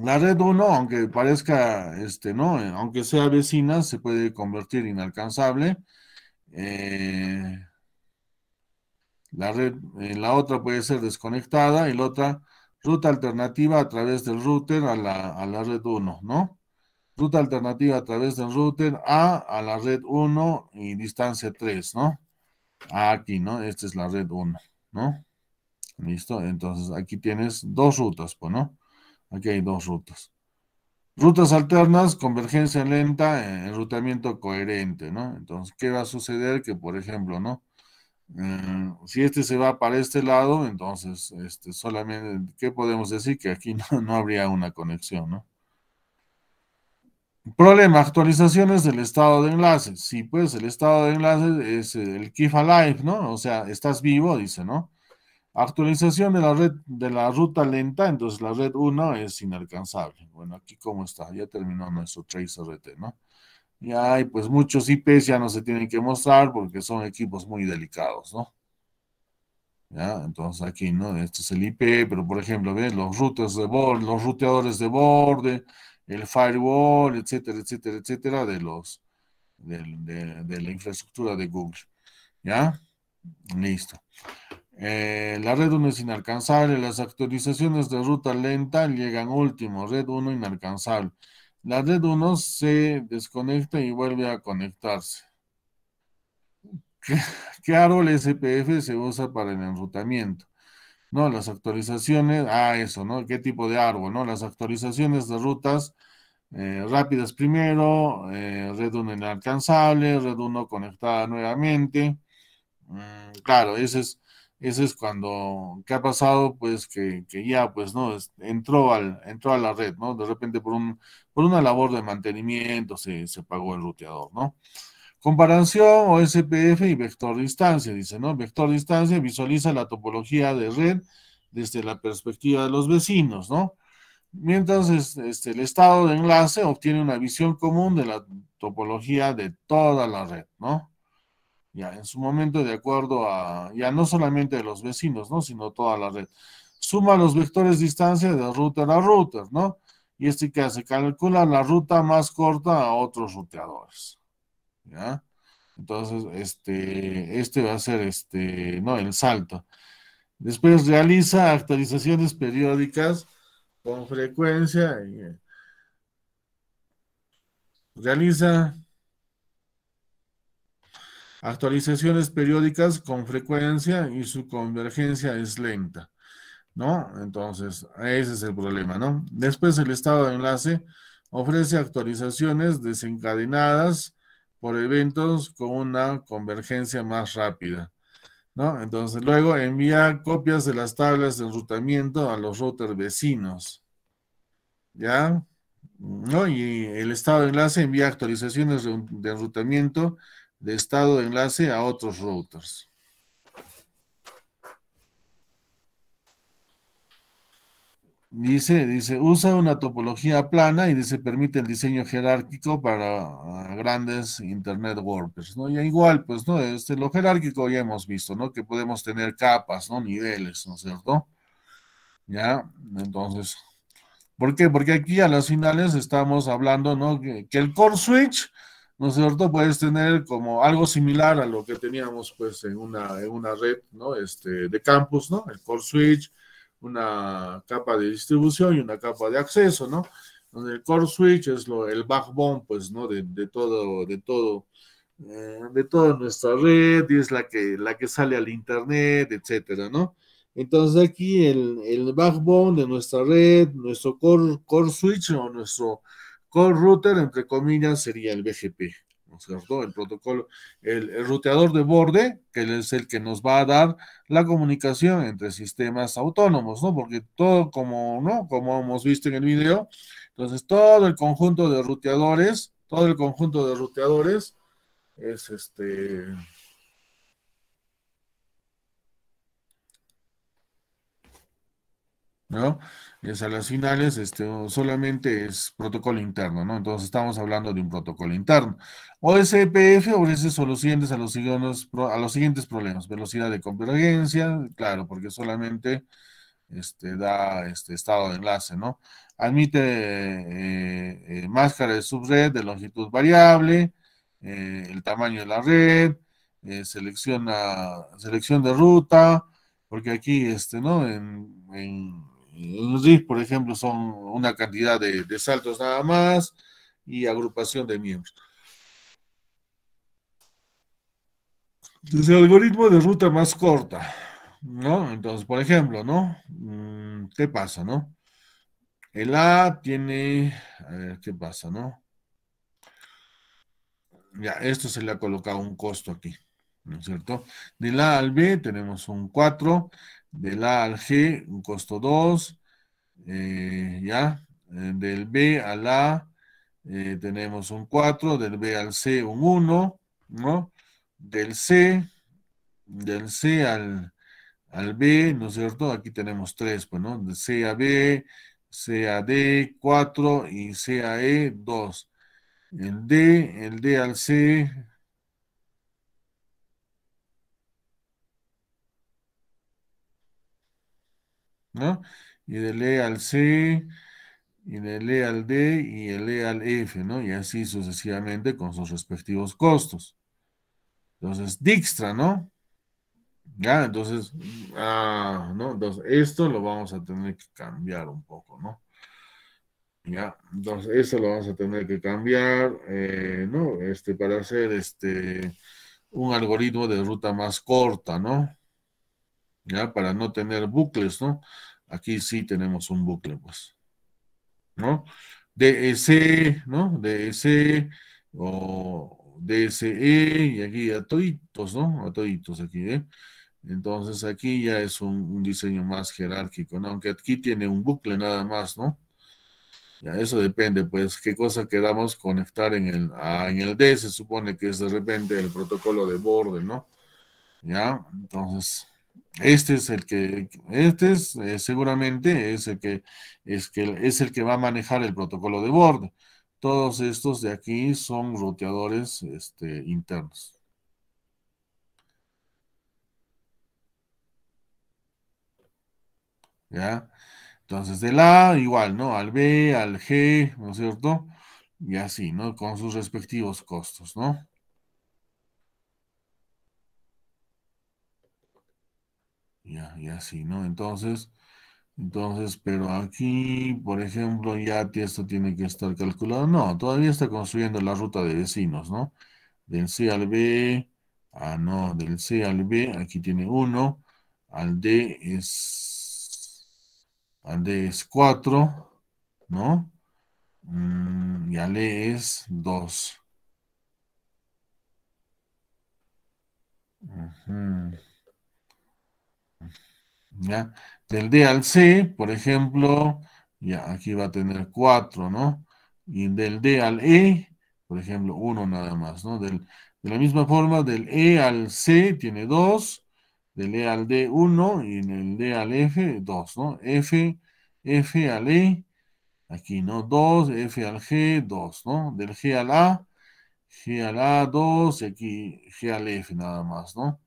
la red 1, aunque parezca, este, no, eh, aunque sea vecina, se puede convertir inalcanzable. Eh, la red, eh, la otra puede ser desconectada y la otra ruta alternativa a través del router a la, a la red 1, ¿no? Ruta alternativa a través del router A a la red 1 y distancia 3, ¿no? Aquí, ¿no? Esta es la red 1, ¿no? ¿Listo? Entonces aquí tienes dos rutas, pues, ¿no? Aquí hay dos rutas. Rutas alternas, convergencia lenta, eh, enrutamiento coherente, ¿no? Entonces, ¿qué va a suceder? Que, por ejemplo, ¿no? Eh, si este se va para este lado, entonces, este, solamente, ¿qué podemos decir? Que aquí <laughs> no, no habría una conexión, ¿no? Problema, actualizaciones del estado de enlace. Sí, pues el estado de enlace es el Keep Alive, ¿no? O sea, estás vivo, dice, ¿no? Actualización de la red de la ruta lenta, entonces la red 1 es inalcanzable. Bueno, aquí cómo está, ya terminó nuestro trace ¿no? Ya hay pues muchos IPs ya no se tienen que mostrar porque son equipos muy delicados, ¿no? Ya, entonces aquí, ¿no? Este es el IP, pero por ejemplo, ¿ves? Los routers de borde, los ruteadores de borde, el firewall, etcétera, etcétera, etcétera, de los de, de la infraestructura de Google. ¿Ya? Listo. Eh, la red 1 es inalcanzable. Las actualizaciones de ruta lenta llegan último. Red 1 inalcanzable. La red 1 se desconecta y vuelve a conectarse. ¿Qué, árbol SPF se usa para el enrutamiento? No, las actualizaciones. Ah, eso, ¿no? ¿Qué tipo de árbol? No, las actualizaciones de rutas eh, rápidas primero. Eh, red 1 inalcanzable. Red 1 conectada nuevamente. Mm, claro, ese es eso es cuando, ¿qué ha pasado? Pues que, ya, pues, ¿no? Entró, al, entró a la red, ¿no? De repente por, un, por una labor de mantenimiento se, se pagó el ruteador, ¿no? Comparación OSPF y vector distancia, dice, ¿no? Vector distancia visualiza la topología de red desde la perspectiva de los vecinos, ¿no? Mientras este, el estado de enlace obtiene una visión común de la topología de toda la red, ¿no? ya en su momento de acuerdo a, ya no solamente de los vecinos, ¿no? Sino toda la red. Suma los vectores distancia de router a router, ¿no? Y este que hace, calcula la ruta más corta a otros ruteadores, ¿ya? Entonces, este, este va a ser, este, no, el salto. Después realiza actualizaciones periódicas con frecuencia. Eh, realiza actualizaciones periódicas con frecuencia y su convergencia es lenta, ¿no? Entonces, ese es el problema, ¿no? Después el estado de enlace ofrece actualizaciones desencadenadas por eventos con una convergencia más rápida. ¿No? Entonces, luego envía copias de las tablas de enrutamiento a los routers vecinos. ¿Ya? ¿No? Y el estado de enlace envía actualizaciones de enrutamiento de estado de enlace a otros routers. Dice, dice, usa una topología plana y dice, permite el diseño jerárquico para ah, grandes Internet Workers, ¿no? Ya igual, pues, ¿no? Este, lo jerárquico ya hemos visto, ¿no? Que podemos tener capas, ¿no? Niveles, ¿no es cierto? Ya, entonces, ¿por qué? Porque aquí a las finales estamos hablando, ¿no? que el core switch ¿no es cierto? Puedes tener como algo similar a lo que teníamos pues en una, una red, ¿no? Este, de campus, ¿no? El core switch, una capa de distribución y una capa de acceso, ¿no? Donde el core switch es lo, el backbone, pues, ¿no? De, todo, de todo, eh, de toda nuestra red y es la que, la que sale al internet, etcétera, ¿no? Entonces aquí el, el backbone de nuestra red, nuestro core, core switch o nuestro router, entre comillas, sería el BGP, ¿no es cierto? El protocolo, el, el, ruteador de borde, que es el que nos va a dar la comunicación entre sistemas autónomos, ¿no? Porque todo como, ¿no? Como hemos visto en el video, entonces todo el conjunto de ruteadores, todo el conjunto de ruteadores es este ¿no? Es las finales, este, solamente es protocolo interno, ¿no? Entonces estamos hablando de un protocolo interno. OSPF ofrece soluciones a los, siguientes, a los siguientes problemas. Velocidad de convergencia, claro, porque solamente este, da este estado de enlace, ¿no? Admite eh, eh, máscara de subred de longitud variable, eh, el tamaño de la red, selecciona, selección de ruta, porque aquí, este, ¿no? en los por ejemplo, son una cantidad de, saltos nada más y agrupación de miembros. Entonces, el algoritmo de ruta más corta, ¿no? Entonces, por ejemplo, ¿no? Mm, ¿Qué pasa, no? El A tiene, a ver, ¿qué pasa, no? Ya, esto se le ha colocado un costo aquí, ¿no es cierto? Del A al B tenemos un 4, del A al G, un costo 2, eh, ¿ya? Eh, del B al A eh, tenemos un 4, del B al C un 1, ¿no? Del C, del C al, al B, ¿no es cierto? Aquí tenemos 3, pues, ¿no? De C a B, C a D, 4 y C a E, 2. El D, el D al C, ¿no? Y del E al C, y del E al D, y el E al F, ¿no? Y así sucesivamente con sus respectivos costos. Entonces, Dijkstra, ¿no? Ya, entonces, ah, ¿no? Entonces, esto lo vamos a tener que cambiar un poco, ¿no? Ya, entonces, eso lo vamos a tener que cambiar, eh, ¿no? Este, para hacer este, un algoritmo de ruta más corta, ¿no? Ya, para no tener bucles, ¿no? Aquí sí tenemos un bucle, pues. ¿No? DSE, ¿no? DSE o DSE, y aquí a toditos, ¿no? A toditos aquí, ¿eh? Entonces aquí ya es un, diseño más jerárquico, ¿no? Aunque aquí tiene un bucle nada más, ¿no? Ya, eso depende, pues, qué cosa queramos conectar en el, en el D, se supone que es de repente el protocolo de borde, ¿no? Ya, entonces, este es el que, este es, eh, seguramente es el que, es que es el que va a manejar el protocolo de board. Todos estos de aquí son roteadores este, internos. ¿Ya? Entonces, del A igual, ¿no? Al B, al G, ¿no es cierto? Y así, ¿no? Con sus respectivos costos, ¿no? Ya, ya sí, ¿no? Entonces, entonces, pero aquí, por ejemplo, ya esto tiene que estar calculado. No, todavía está construyendo la ruta de vecinos, ¿no? Del C al B, ah, no, del C al B, aquí tiene uno. al D es, al D es 4, ¿no? Mm, y al E es 2. ¿ya? Del D al C, por ejemplo, ya aquí va a tener 4, ¿no? Y del D al E, por ejemplo, 1 nada más, ¿no? Del, de la misma forma, del E al C tiene 2, del E al D 1 y en el D al F 2, ¿no? F, F al E, aquí, ¿no? 2, F al G, 2, ¿no? Del G al A, G al A, 2, y aquí G al F nada más, ¿no?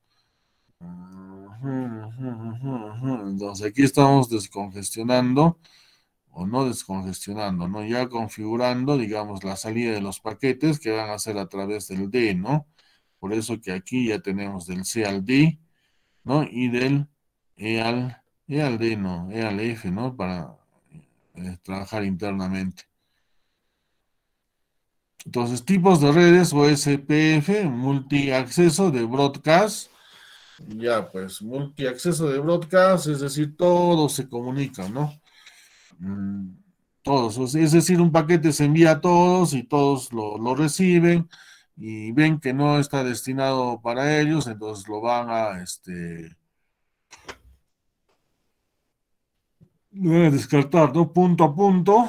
Entonces aquí estamos descongestionando o no descongestionando, ¿no? Ya configurando, digamos, la salida de los paquetes que van a ser a través del D, ¿no? Por eso que aquí ya tenemos del C al D, ¿no? Y del E al, e al D, ¿no? E al F, ¿no? Para eh, trabajar internamente. Entonces, tipos de redes OSPF, multiacceso de broadcast, ya, pues, multiacceso de broadcast, es decir, mm, todos se comunican, ¿no? todos, es decir, un paquete se envía a todos y todos lo, reciben y ven que no está destinado para ellos, entonces lo van a, este, a descartar, ¿no? Punto a punto,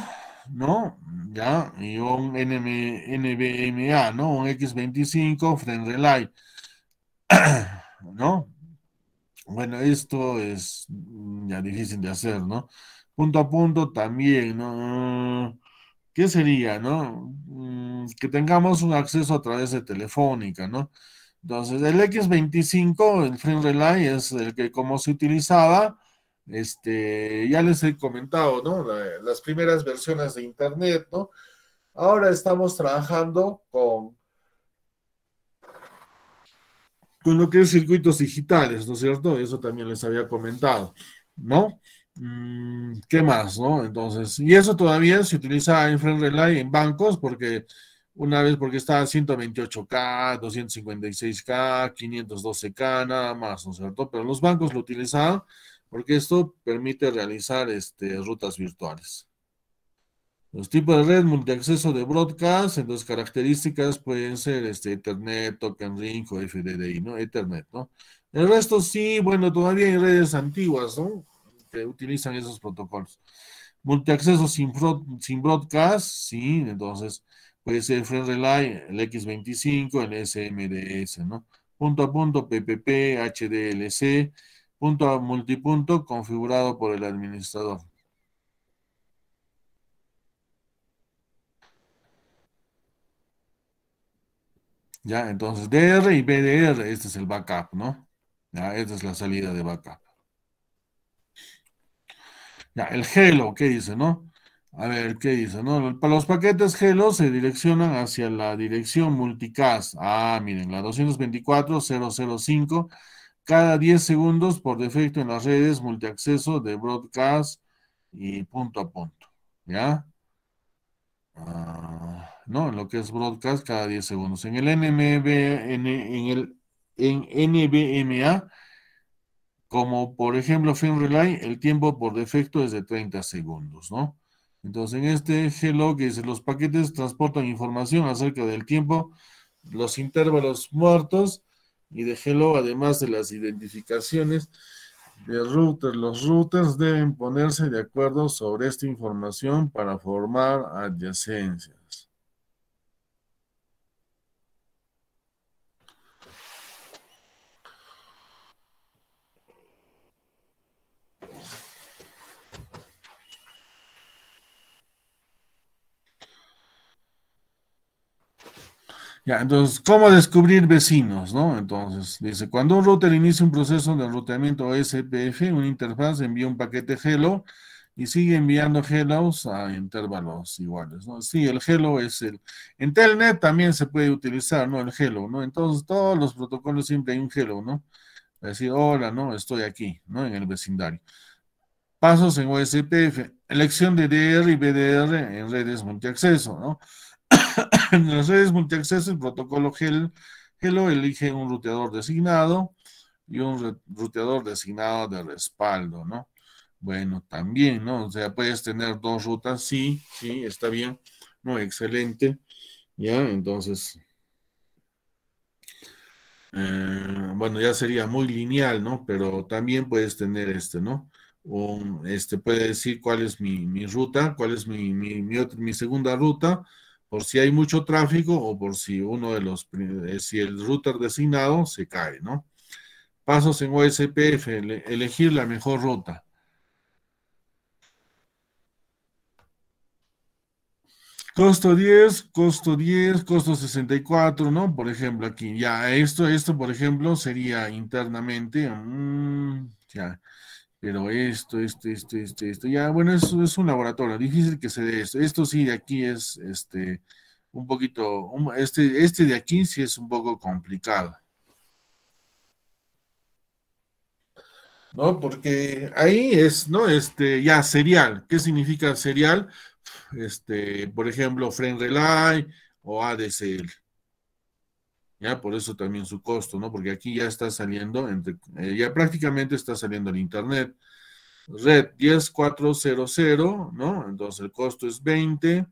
¿no? Ya, y un NM, NBMA, ¿no? Un X25 Friend Relay. ¿no? Bueno, esto es mm, ya difícil de hacer, ¿no? Punto a punto también, ¿no? ¿Qué sería, no? Mm, que tengamos un acceso a través de telefónica, ¿no? Entonces, el X25, el Friend Relay, es el que como se utilizaba, este, ya les he comentado, ¿no? las primeras versiones de Internet, ¿no? Ahora estamos trabajando con con lo que es circuitos digitales, ¿no es cierto? Eso también les había comentado, ¿no? Mm, ¿Qué más, no? Entonces, y eso todavía se utiliza en Friend Relay en bancos porque una vez porque está 128K, 256K, 512K, nada más, ¿no es cierto? Pero los bancos lo utilizaban porque esto permite realizar este, rutas virtuales. Los tipos de red multiacceso de broadcast, entonces características pueden ser este, Ethernet, Token Ring o FDDI, ¿no? Ethernet, ¿no? El resto sí, bueno, todavía hay redes antiguas, ¿no? Que utilizan esos protocolos. Multiacceso sin, sin broadcast, sí, entonces puede ser Friend el X25, el SMDS, ¿no? Punto a punto, PPP, HDLC, punto a multipunto configurado por el administrador. Ya, entonces DR y BDR, este es el backup, ¿no? Ya, esta es la salida de backup. Ya, el Helo, ¿qué dice, no? A ver, ¿qué dice, no? Para los paquetes hello se direccionan hacia la dirección multicast. Ah, miren, la 224.005 cada 10 segundos por defecto en las redes multiacceso de broadcast y punto a punto, ¿ya? Ah, no, en lo que es broadcast cada 10 segundos. En el NMB, en, el en NBMA, como por ejemplo Film el tiempo por defecto es de 30 segundos, ¿no? Entonces, en este hello que dice, los paquetes transportan información acerca del tiempo, los intervalos muertos y de hello, además de las identificaciones los routers deben ponerse de acuerdo sobre esta información para formar adyacencias. Ya, entonces, ¿cómo descubrir vecinos? ¿no? Entonces, dice, cuando un router inicia un proceso de roteamiento OSPF, una interfaz envía un paquete hello y sigue enviando hellos a intervalos iguales, ¿no? Sí, el hello es el... En Telnet también se puede utilizar, ¿no? El hello, ¿no? Entonces, todos los protocolos siempre hay un hello, ¿no? Decir, hola, ¿no? Estoy aquí, ¿no? En el vecindario. Pasos en OSPF, elección de DR y BDR en redes multiacceso, ¿no? en las redes multiacceso, el protocolo Gel, elige un ruteador designado y un ruteador designado de respaldo, ¿no? Bueno, también, ¿no? O sea, puedes tener dos rutas, sí, sí, está bien, ¿no? Excelente, ¿ya? Entonces, eh, bueno, ya sería muy lineal, ¿no? Pero también puedes tener este, ¿no? Un, este puede decir cuál es mi, ruta, cuál es mi, mi segunda ruta, por si hay mucho tráfico o por si uno de los, eh, si el router designado se cae, ¿no? Pasos en OSPF, elegir la mejor ruta. Costo 10, costo 10, costo 64, ¿no? Por ejemplo, aquí, ya, esto, esto, por ejemplo, sería internamente, mm, ya pero esto, esto, esto, esto, esto, ya, bueno, es, es un laboratorio, difícil que se dé esto, esto sí de aquí es, este, un poquito, este, este de aquí sí es un poco complicado. ¿No? Porque ahí es, ¿no? Este, ya, serial, ¿qué significa serial? Este, por ejemplo, Friend Relay o ADCL ya por eso también su costo, ¿no? Porque aquí ya está saliendo, eh, ya prácticamente está saliendo el Internet. Red 10400, ¿no? Entonces el costo es 20,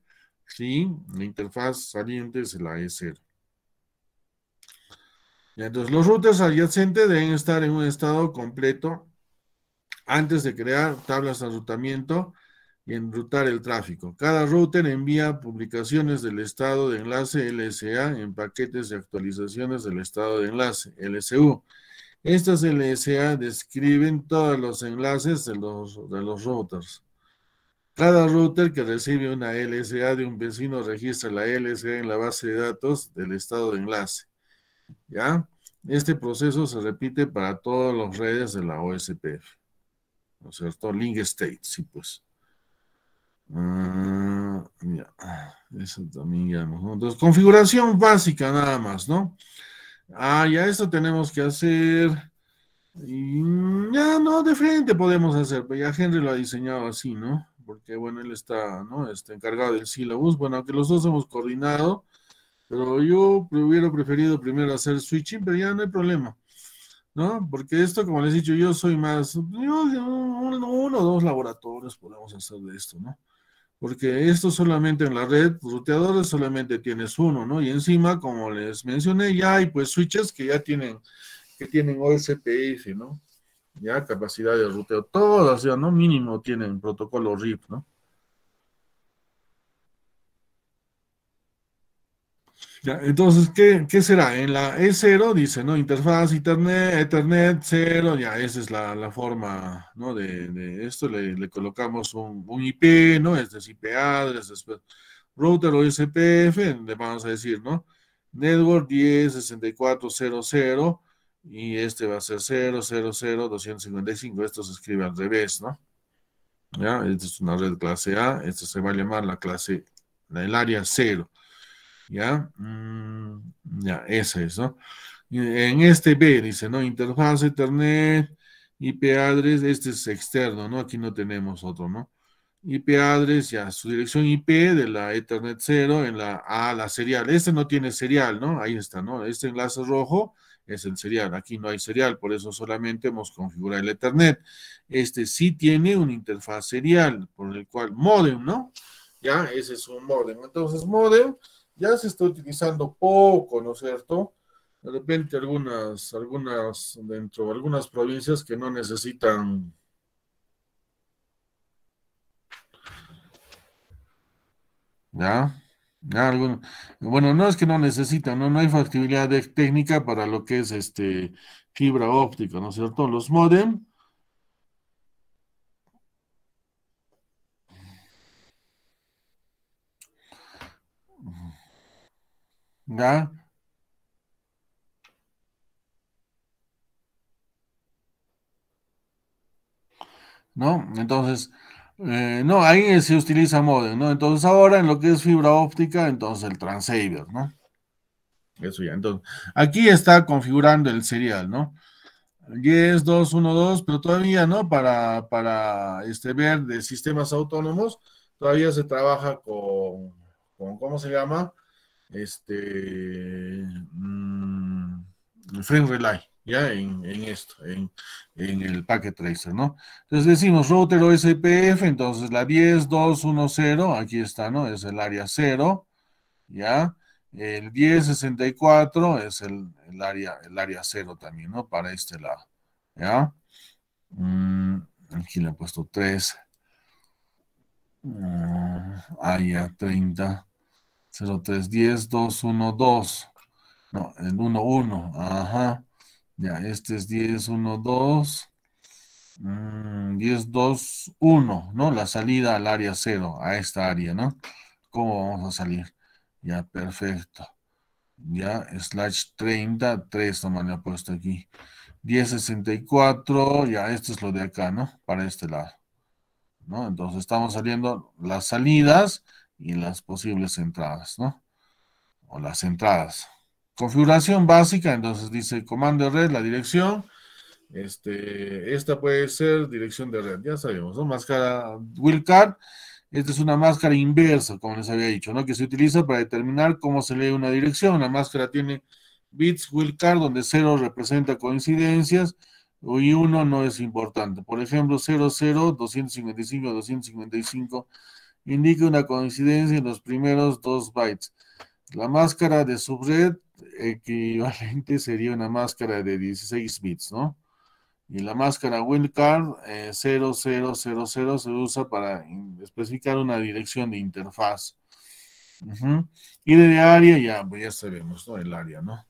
¿sí? La interfaz saliente es la E0. entonces los routers adyacentes deben estar en un estado completo antes de crear tablas de enrutamiento enrutar el tráfico. Cada router envía publicaciones del estado de enlace LSA en paquetes de actualizaciones del estado de enlace LSU. Estas LSA describen todos los enlaces de los, de los routers. Cada router que recibe una LSA de un vecino registra la LSA en la base de datos del estado de enlace. ¿Ya? Este proceso se repite para todas las redes de la OSPF. ¿No es cierto? Link State, sí, pues. Ah, ya. Eso también ya Entonces, configuración básica nada más, ¿no? Ah, ya esto tenemos que hacer. Y ya no, de frente podemos hacer, pero ya Henry lo ha diseñado así, ¿no? Porque bueno, él está, ¿no? Está encargado del syllabus. Bueno, aunque los dos hemos coordinado, pero yo hubiera preferido primero hacer switching, pero ya no hay problema. ¿no? Porque esto, como les he dicho, yo soy más, uno, o dos laboratorios podemos hacer de esto, ¿no? porque esto solamente en la red, ruteadores solamente tienes uno, ¿no? Y encima, como les mencioné, ya hay pues switches que ya tienen, que tienen OSPF, ¿no? Ya capacidad de ruteo, todas ya, ¿no? Mínimo tienen protocolo RIP, ¿no? entonces, ¿qué, será? En la E0 dice, ¿no? Interfaz, Internet, Ethernet, 0, ya, esa es la, forma, ¿no? De, esto, le, colocamos un, IP, ¿no? Este es IP address, después router o SPF, le vamos a decir, ¿no? Network 106400 y este va a ser 000255, esto se escribe al revés, ¿no? Ya, esta es una red clase A, esta se va a llamar la clase, el área 0. ¿ya? Mm, ya, eso es, ¿no? En este B dice, ¿no? Interfaz, Ethernet, IP address, este es externo, ¿no? Aquí no tenemos otro, ¿no? IP address, ya, su dirección IP de la Ethernet 0 en la A, la serial. Este no tiene serial, ¿no? Ahí está, ¿no? Este enlace rojo es el serial. Aquí no hay serial, por eso solamente hemos configurado el Ethernet. Este sí tiene una interfaz serial, por el cual modem, ¿no? Ya, ese es un modem. Entonces, modem ya se está utilizando poco, ¿no es cierto? De repente algunas, algunas, dentro algunas provincias que no necesitan ¿Ya? ¿Ya? Bueno, no es que no necesitan, ¿no? hay factibilidad técnica para lo que es este fibra óptica, ¿no es cierto? Los modem ¿Ya? ¿No? Entonces, eh, no, ahí se utiliza modem, ¿no? Entonces ahora en lo que es fibra óptica, entonces el transceiver, ¿no? Eso ya, entonces, aquí está configurando el serial, ¿no? 10, 2, 1, 2, pero todavía, ¿no? Para, para este, ver de sistemas autónomos, todavía se trabaja con, con ¿cómo se llama? este, mmm, frame rely ya en, esto, en, el packet tracer, ¿no? Entonces decimos router OSPF, entonces la 10210, aquí está, ¿no? Es el área 0, ¿ya? El 1064 es el, área, el área 0 también, ¿no? Para este lado, ¿ya? Mm, aquí le he puesto 3, mm, área 30, 03, 10, 2, 1, 2. No, el 1, 1. Ajá. Ya, este es 10, 1, 2. 10, 2, 1, ¿no? La salida al área 0, a esta área, ¿no? ¿Cómo vamos a salir? Ya, perfecto. Ya, slash 30, 3 nomás le he puesto aquí. 1064, ya, esto es lo de acá, ¿no? Para este lado. ¿No? Entonces estamos saliendo las salidas y las posibles entradas, ¿no? O las entradas. Configuración básica, entonces dice comando de red, la dirección. Este, esta puede ser dirección de red, ya sabemos, ¿no? Máscara Wildcard. Esta es una máscara inversa, como les había dicho, ¿no? Que se utiliza para determinar cómo se lee una dirección. La máscara tiene bits Wildcard, donde cero representa coincidencias y uno no es importante. Por ejemplo, 00, 255, 255 indica una coincidencia en los primeros dos bytes. La máscara de subred equivalente <laughs> sería una máscara de 16 bits, ¿no? Y la máscara wildcard 0000 eh, se usa para especificar una dirección de interfaz. Y de área ya, pues ya sabemos, ¿no? El área, ¿no?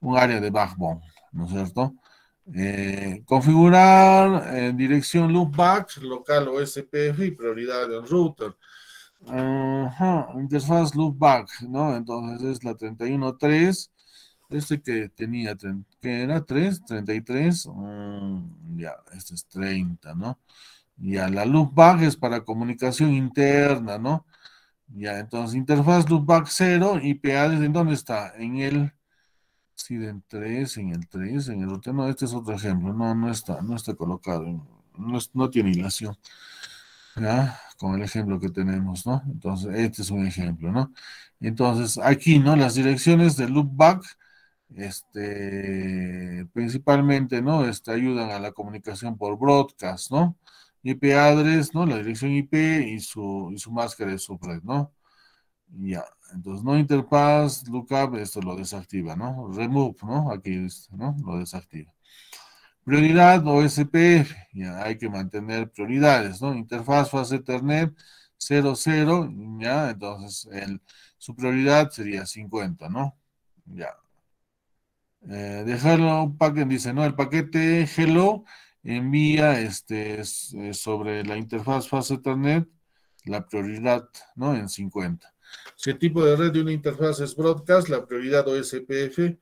Un área de backbone, ¿no es cierto? Eh, configurar en eh, dirección loopback, local o SPF y prioridad del router. interfaz loopback, ¿no? Entonces es la 31.3. Este que tenía, que era 3, 33. Mm, ya, este es 30, ¿no? Ya, la loopback es para comunicación interna, ¿no? Ya, entonces interfaz loopback 0, IPA, ¿desde dónde está? En el Sí, en 3, en el 3, en el otro. No, este es otro ejemplo. No, no está, no está colocado. No, no tiene hilación. ¿Ya? Con el ejemplo que tenemos, ¿no? Entonces, este es un ejemplo, ¿no? Entonces, aquí, ¿no? Las direcciones de loopback, este, principalmente, ¿no? Este, ayudan a la comunicación por broadcast, ¿no? IP address, ¿no? La dirección IP y su, y su máscara de subred, ¿no? Ya. Entonces, no interfaz, lookup, esto lo desactiva, ¿no? Remove, ¿no? Aquí, ¿no? Lo desactiva. Prioridad OSP, ya hay que mantener prioridades, ¿no? Interfaz, fase Ethernet, 00, ya, entonces su prioridad sería 50, ¿no? Ya. Eh, dejarlo, un paquete, dice, ¿no? El paquete hello envía este, sobre la interfaz fase Ethernet la prioridad, ¿no? En 50. Si el tipo de red de una interfaz es broadcast, la prioridad OSPF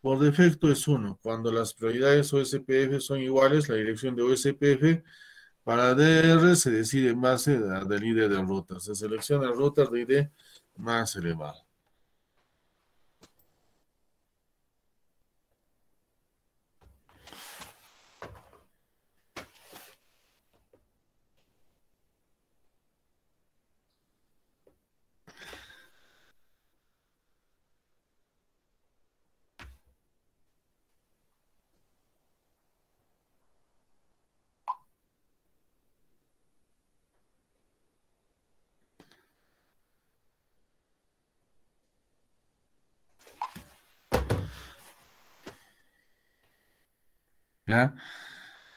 por defecto es 1. Cuando las prioridades OSPF son iguales, la dirección de OSPF para DR se decide en base del ID de ruta. Se selecciona el ruta de ID más elevado. ¿ya?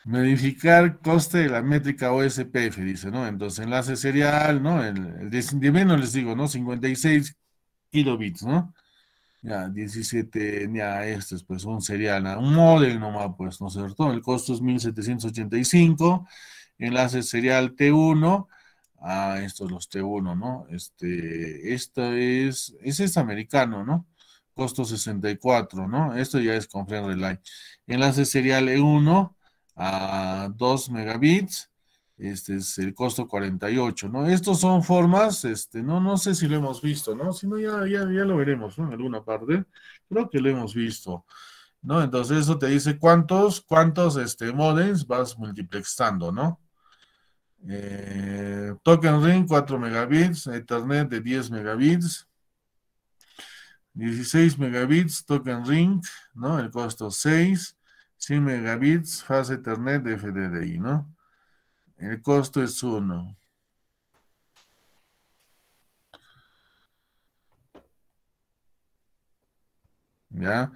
Verificar coste de la métrica OSPF, dice, ¿no? Entonces, enlace serial, ¿no? El, de, menos les digo, ¿no? 56 kilobits, ¿no? Ya, 17, ya, este es pues un serial, un model nomás, pues, ¿no es cierto? El costo es 1785, enlace serial T1, ah, estos los T1, ¿no? Este, esta es, ese es americano, ¿no? costo 64, ¿no? Esto ya es con Fren Relay. Enlace serial E1 a 2 megabits. Este es el costo 48, ¿no? Estos son formas, este, no, no sé si lo hemos visto, ¿no? Si no, ya, ya, lo veremos, ¿no? En alguna parte. Creo que lo hemos visto. ¿no? Entonces eso te dice cuántos, cuántos este, modems vas multiplexando, ¿no? Eh, token ring 4 megabits, Ethernet de 10 megabits, 16 megabits token ring, ¿no? El costo 6, 100 megabits fase Ethernet de FDDI, ¿no? El costo es 1. ¿Ya?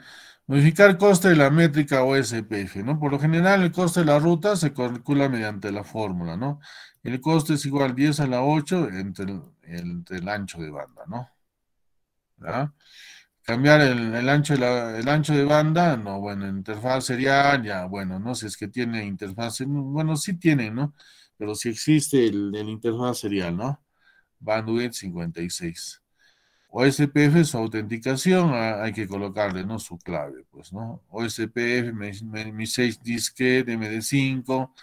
Modificar coste de la métrica OSPF, ¿no? Por lo general, el coste de la ruta se calcula mediante la fórmula, ¿no? El costo es igual a 10 a la 8 entre el ancho de banda, ¿no? Cambiar el, ancho de el ancho de banda, no, bueno, interfaz serial, ya, bueno, no sé, si es que tiene interfaz, bueno, sí tiene, ¿no? Pero si existe el, interfaz serial, ¿no? Bandwidth 56. OSPF su autenticación, ah, hay que colocarle, ¿no? Su clave, pues, ¿no? OSPF, mi, 6 disquete, MD5,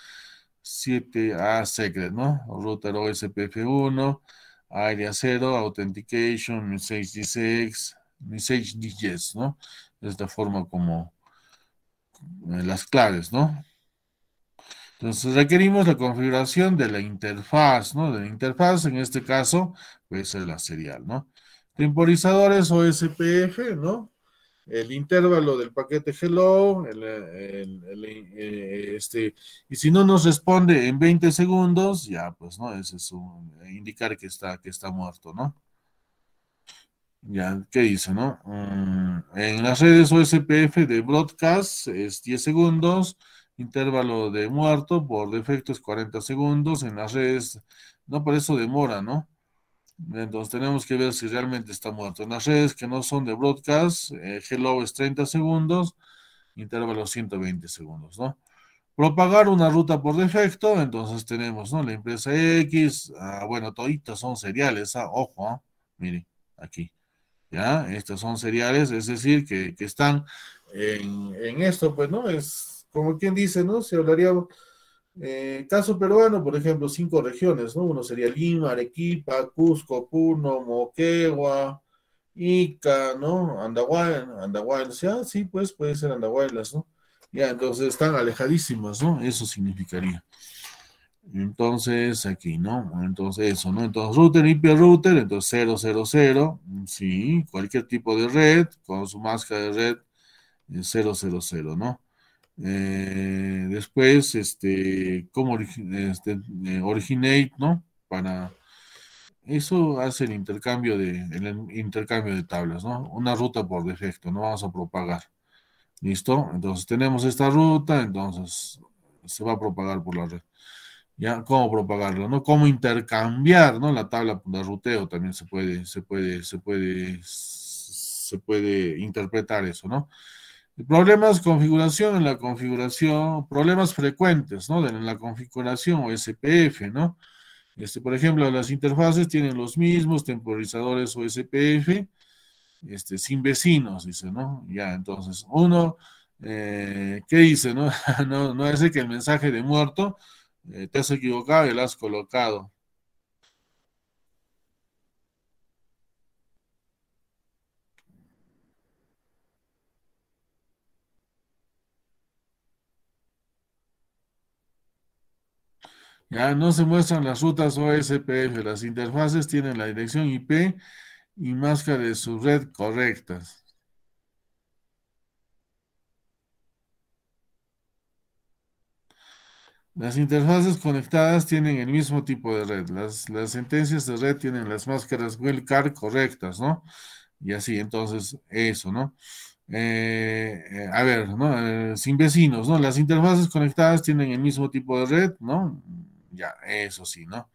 7A secret, ¿no? Router OSPF1, Area 0, Authentication, Message D6, Message ¿no? De esta forma como las claves, ¿no? Entonces requerimos la configuración de la interfaz, ¿no? De la interfaz, en este caso, pues, ser la serial, ¿no? Temporizadores OSPF, ¿no? el intervalo del paquete hello, el, eh, este, y si no nos responde en 20 segundos, ya pues, ¿no? Ese es indicar que está, que está muerto, ¿no? Ya, ¿qué dice, no? Mm, en las redes OSPF de broadcast es 10 segundos, intervalo de muerto por defecto es 40 segundos, en las redes, no, por eso demora, ¿no? Entonces tenemos que ver si realmente está muerto. En las redes que no son de broadcast, eh, hello es 30 segundos, intervalo 120 segundos, ¿no? Propagar una ruta por defecto, entonces tenemos, ¿no? La empresa X, ah, bueno, toditas son seriales, ah, ojo, ah, miren, aquí, ¿ya? Estas son seriales, es decir, que, están en, esto, pues, ¿no? Es como quien dice, ¿no? Se hablaría... Eh, caso peruano, por ejemplo, cinco regiones, ¿no? Uno sería Lima, Arequipa, Cusco, Puno, Moquegua, Ica, ¿no? Andahuaylas, Andahuaylas, sea, sí, pues puede ser Andahuaylas, ¿no? Ya, entonces están alejadísimas, ¿no? Eso significaría. Entonces, aquí, ¿no? Entonces, eso, ¿no? Entonces, router, IP router, entonces 000, sí, cualquier tipo de red, con su máscara de red, 000, eh, ¿no? Eh, después, este, como este, eh, originate, ¿no? Para eso hace el intercambio de el intercambio de tablas, ¿no? Una ruta por defecto, no vamos a propagar. ¿Listo? Entonces tenemos esta ruta, entonces se va a propagar por la red. ¿Ya? ¿Cómo propagarlo? ¿No? ¿Cómo intercambiar, ¿no? La tabla de ruteo también se puede, se puede, se puede, se puede interpretar eso, ¿no? Problemas de configuración en la configuración, problemas frecuentes, ¿no? En la configuración o SPF, ¿no? Este, por ejemplo, las interfaces tienen los mismos temporizadores o SPF, este, sin vecinos, dice, ¿no? Ya, entonces, uno, eh, ¿qué dice, no? <laughs> no? No que el mensaje de muerto eh, te has equivocado y lo has colocado. Ya no se muestran las rutas OSPF. Las interfaces tienen la dirección IP y máscara de su red correctas. Las interfaces conectadas tienen el mismo tipo de red. Las, las sentencias de red tienen las máscaras Wildcard correctas, ¿no? Y así, entonces, eso, ¿no? Eh, eh, a ver, ¿no? Eh, sin vecinos, ¿no? Las interfaces conectadas tienen el mismo tipo de red, ¿no? ya, eso sí, ¿no?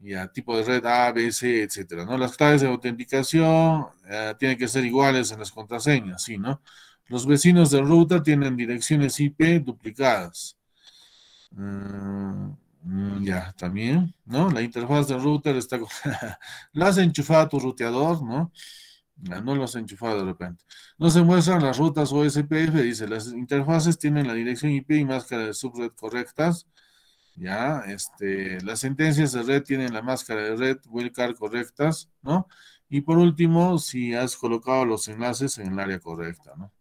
Ya, tipo de red A, B, C, etcétera, ¿no? Las claves de autenticación eh, tienen que ser iguales en las contraseñas, sí, ¿no? Los vecinos de ruta tienen direcciones IP duplicadas. Mm, mm, ya, también, ¿no? La interfaz de router está... <laughs> la has enchufado a tu ruteador, ¿no? no lo has enchufado de repente. No se muestran las rutas OSPF, dice. Las interfaces tienen la dirección IP y máscara de subred correctas. ¿ya? Este, las sentencias de red tienen la máscara de red, wildcard correctas, ¿no? Y por último, si has colocado los enlaces en el área correcta, ¿no?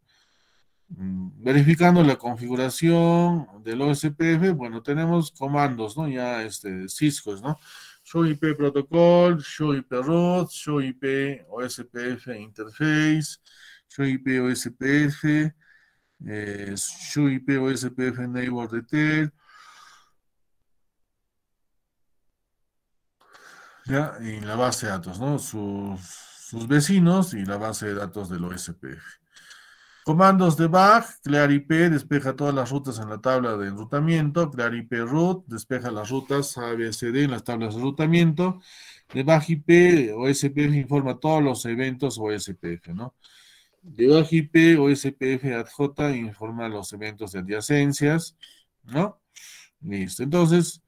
Mm, verificando la configuración del OSPF, bueno, tenemos comandos, ¿no? Ya este, Cisco, ¿no? Show IP protocol, show IP root, show IP OSPF interface, show IP OSPF, eh, show IP OSPF Neighbor detail, ¿ya? en la base de datos, ¿no? Sus, vecinos y la base de datos del OSPF. Comandos de bag, clear IP, despeja todas las rutas en la tabla de enrutamiento, Clear IP root, despeja las rutas ABCD en las tablas de enrutamiento, de bag IP, OSPF informa todos los eventos OSPF, ¿no? De bag IP, OSPF ADJ informa los eventos de adyacencias, ¿no? Listo, entonces,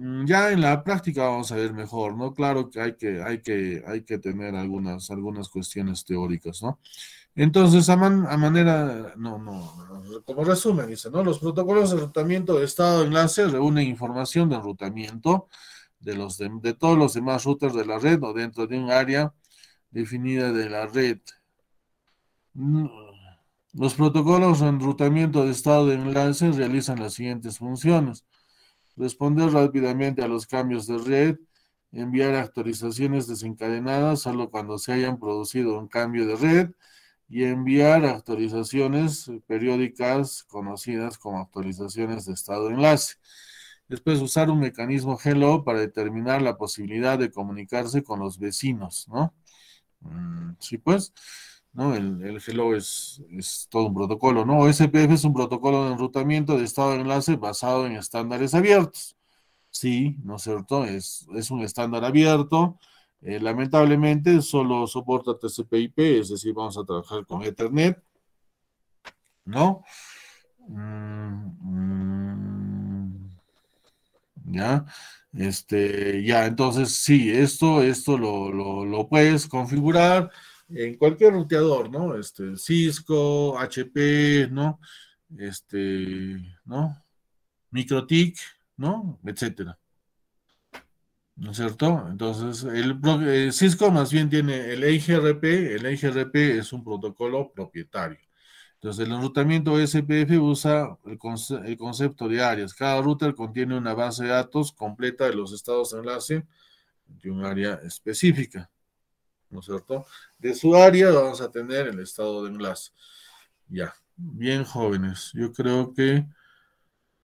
Mm, ya en la práctica vamos a ver mejor, ¿no? Claro que hay que, hay que, hay que tener algunas, algunas cuestiones teóricas, ¿no? Entonces, a, a manera, no, no, como resumen, dice, ¿no? Los protocolos de enrutamiento de estado de enlace reúnen información de enrutamiento de, los de, de todos los demás routers de la red o dentro de un área definida de la red. Mm, los protocolos de enrutamiento de estado de enlace realizan las siguientes funciones responder rápidamente a los cambios de red, enviar actualizaciones desencadenadas solo cuando se hayan producido un cambio de red y enviar actualizaciones periódicas conocidas como actualizaciones de estado de enlace. Después usar un mecanismo hello para determinar la posibilidad de comunicarse con los vecinos, ¿no? Mm, sí, pues. El, hello es, todo un protocolo, ¿no? SPF es un protocolo de enrutamiento de estado de enlace basado en estándares abiertos. Sí, ¿no es cierto? Es, un estándar abierto. Eh, lamentablemente solo soporta TCP/IP, es decir, vamos a trabajar con Ethernet, ¿no? Mm, mm, ya, este, ya, entonces sí, esto, esto lo puedes configurar en cualquier ruteador, ¿no? Este, Cisco, HP, ¿no? Este, ¿no? Microtic, ¿no? Etcétera. ¿No es cierto? Entonces, el, eh, Cisco más bien tiene el e IGRP, el e IGRP es un protocolo propietario. Entonces, el enrutamiento SPF usa el, el concepto de áreas. Cada router contiene una base de datos completa de los estados de enlace de un área específica. ¿no es cierto? De su área vamos a tener el estado de enlace. Ya, bien jóvenes, yo creo que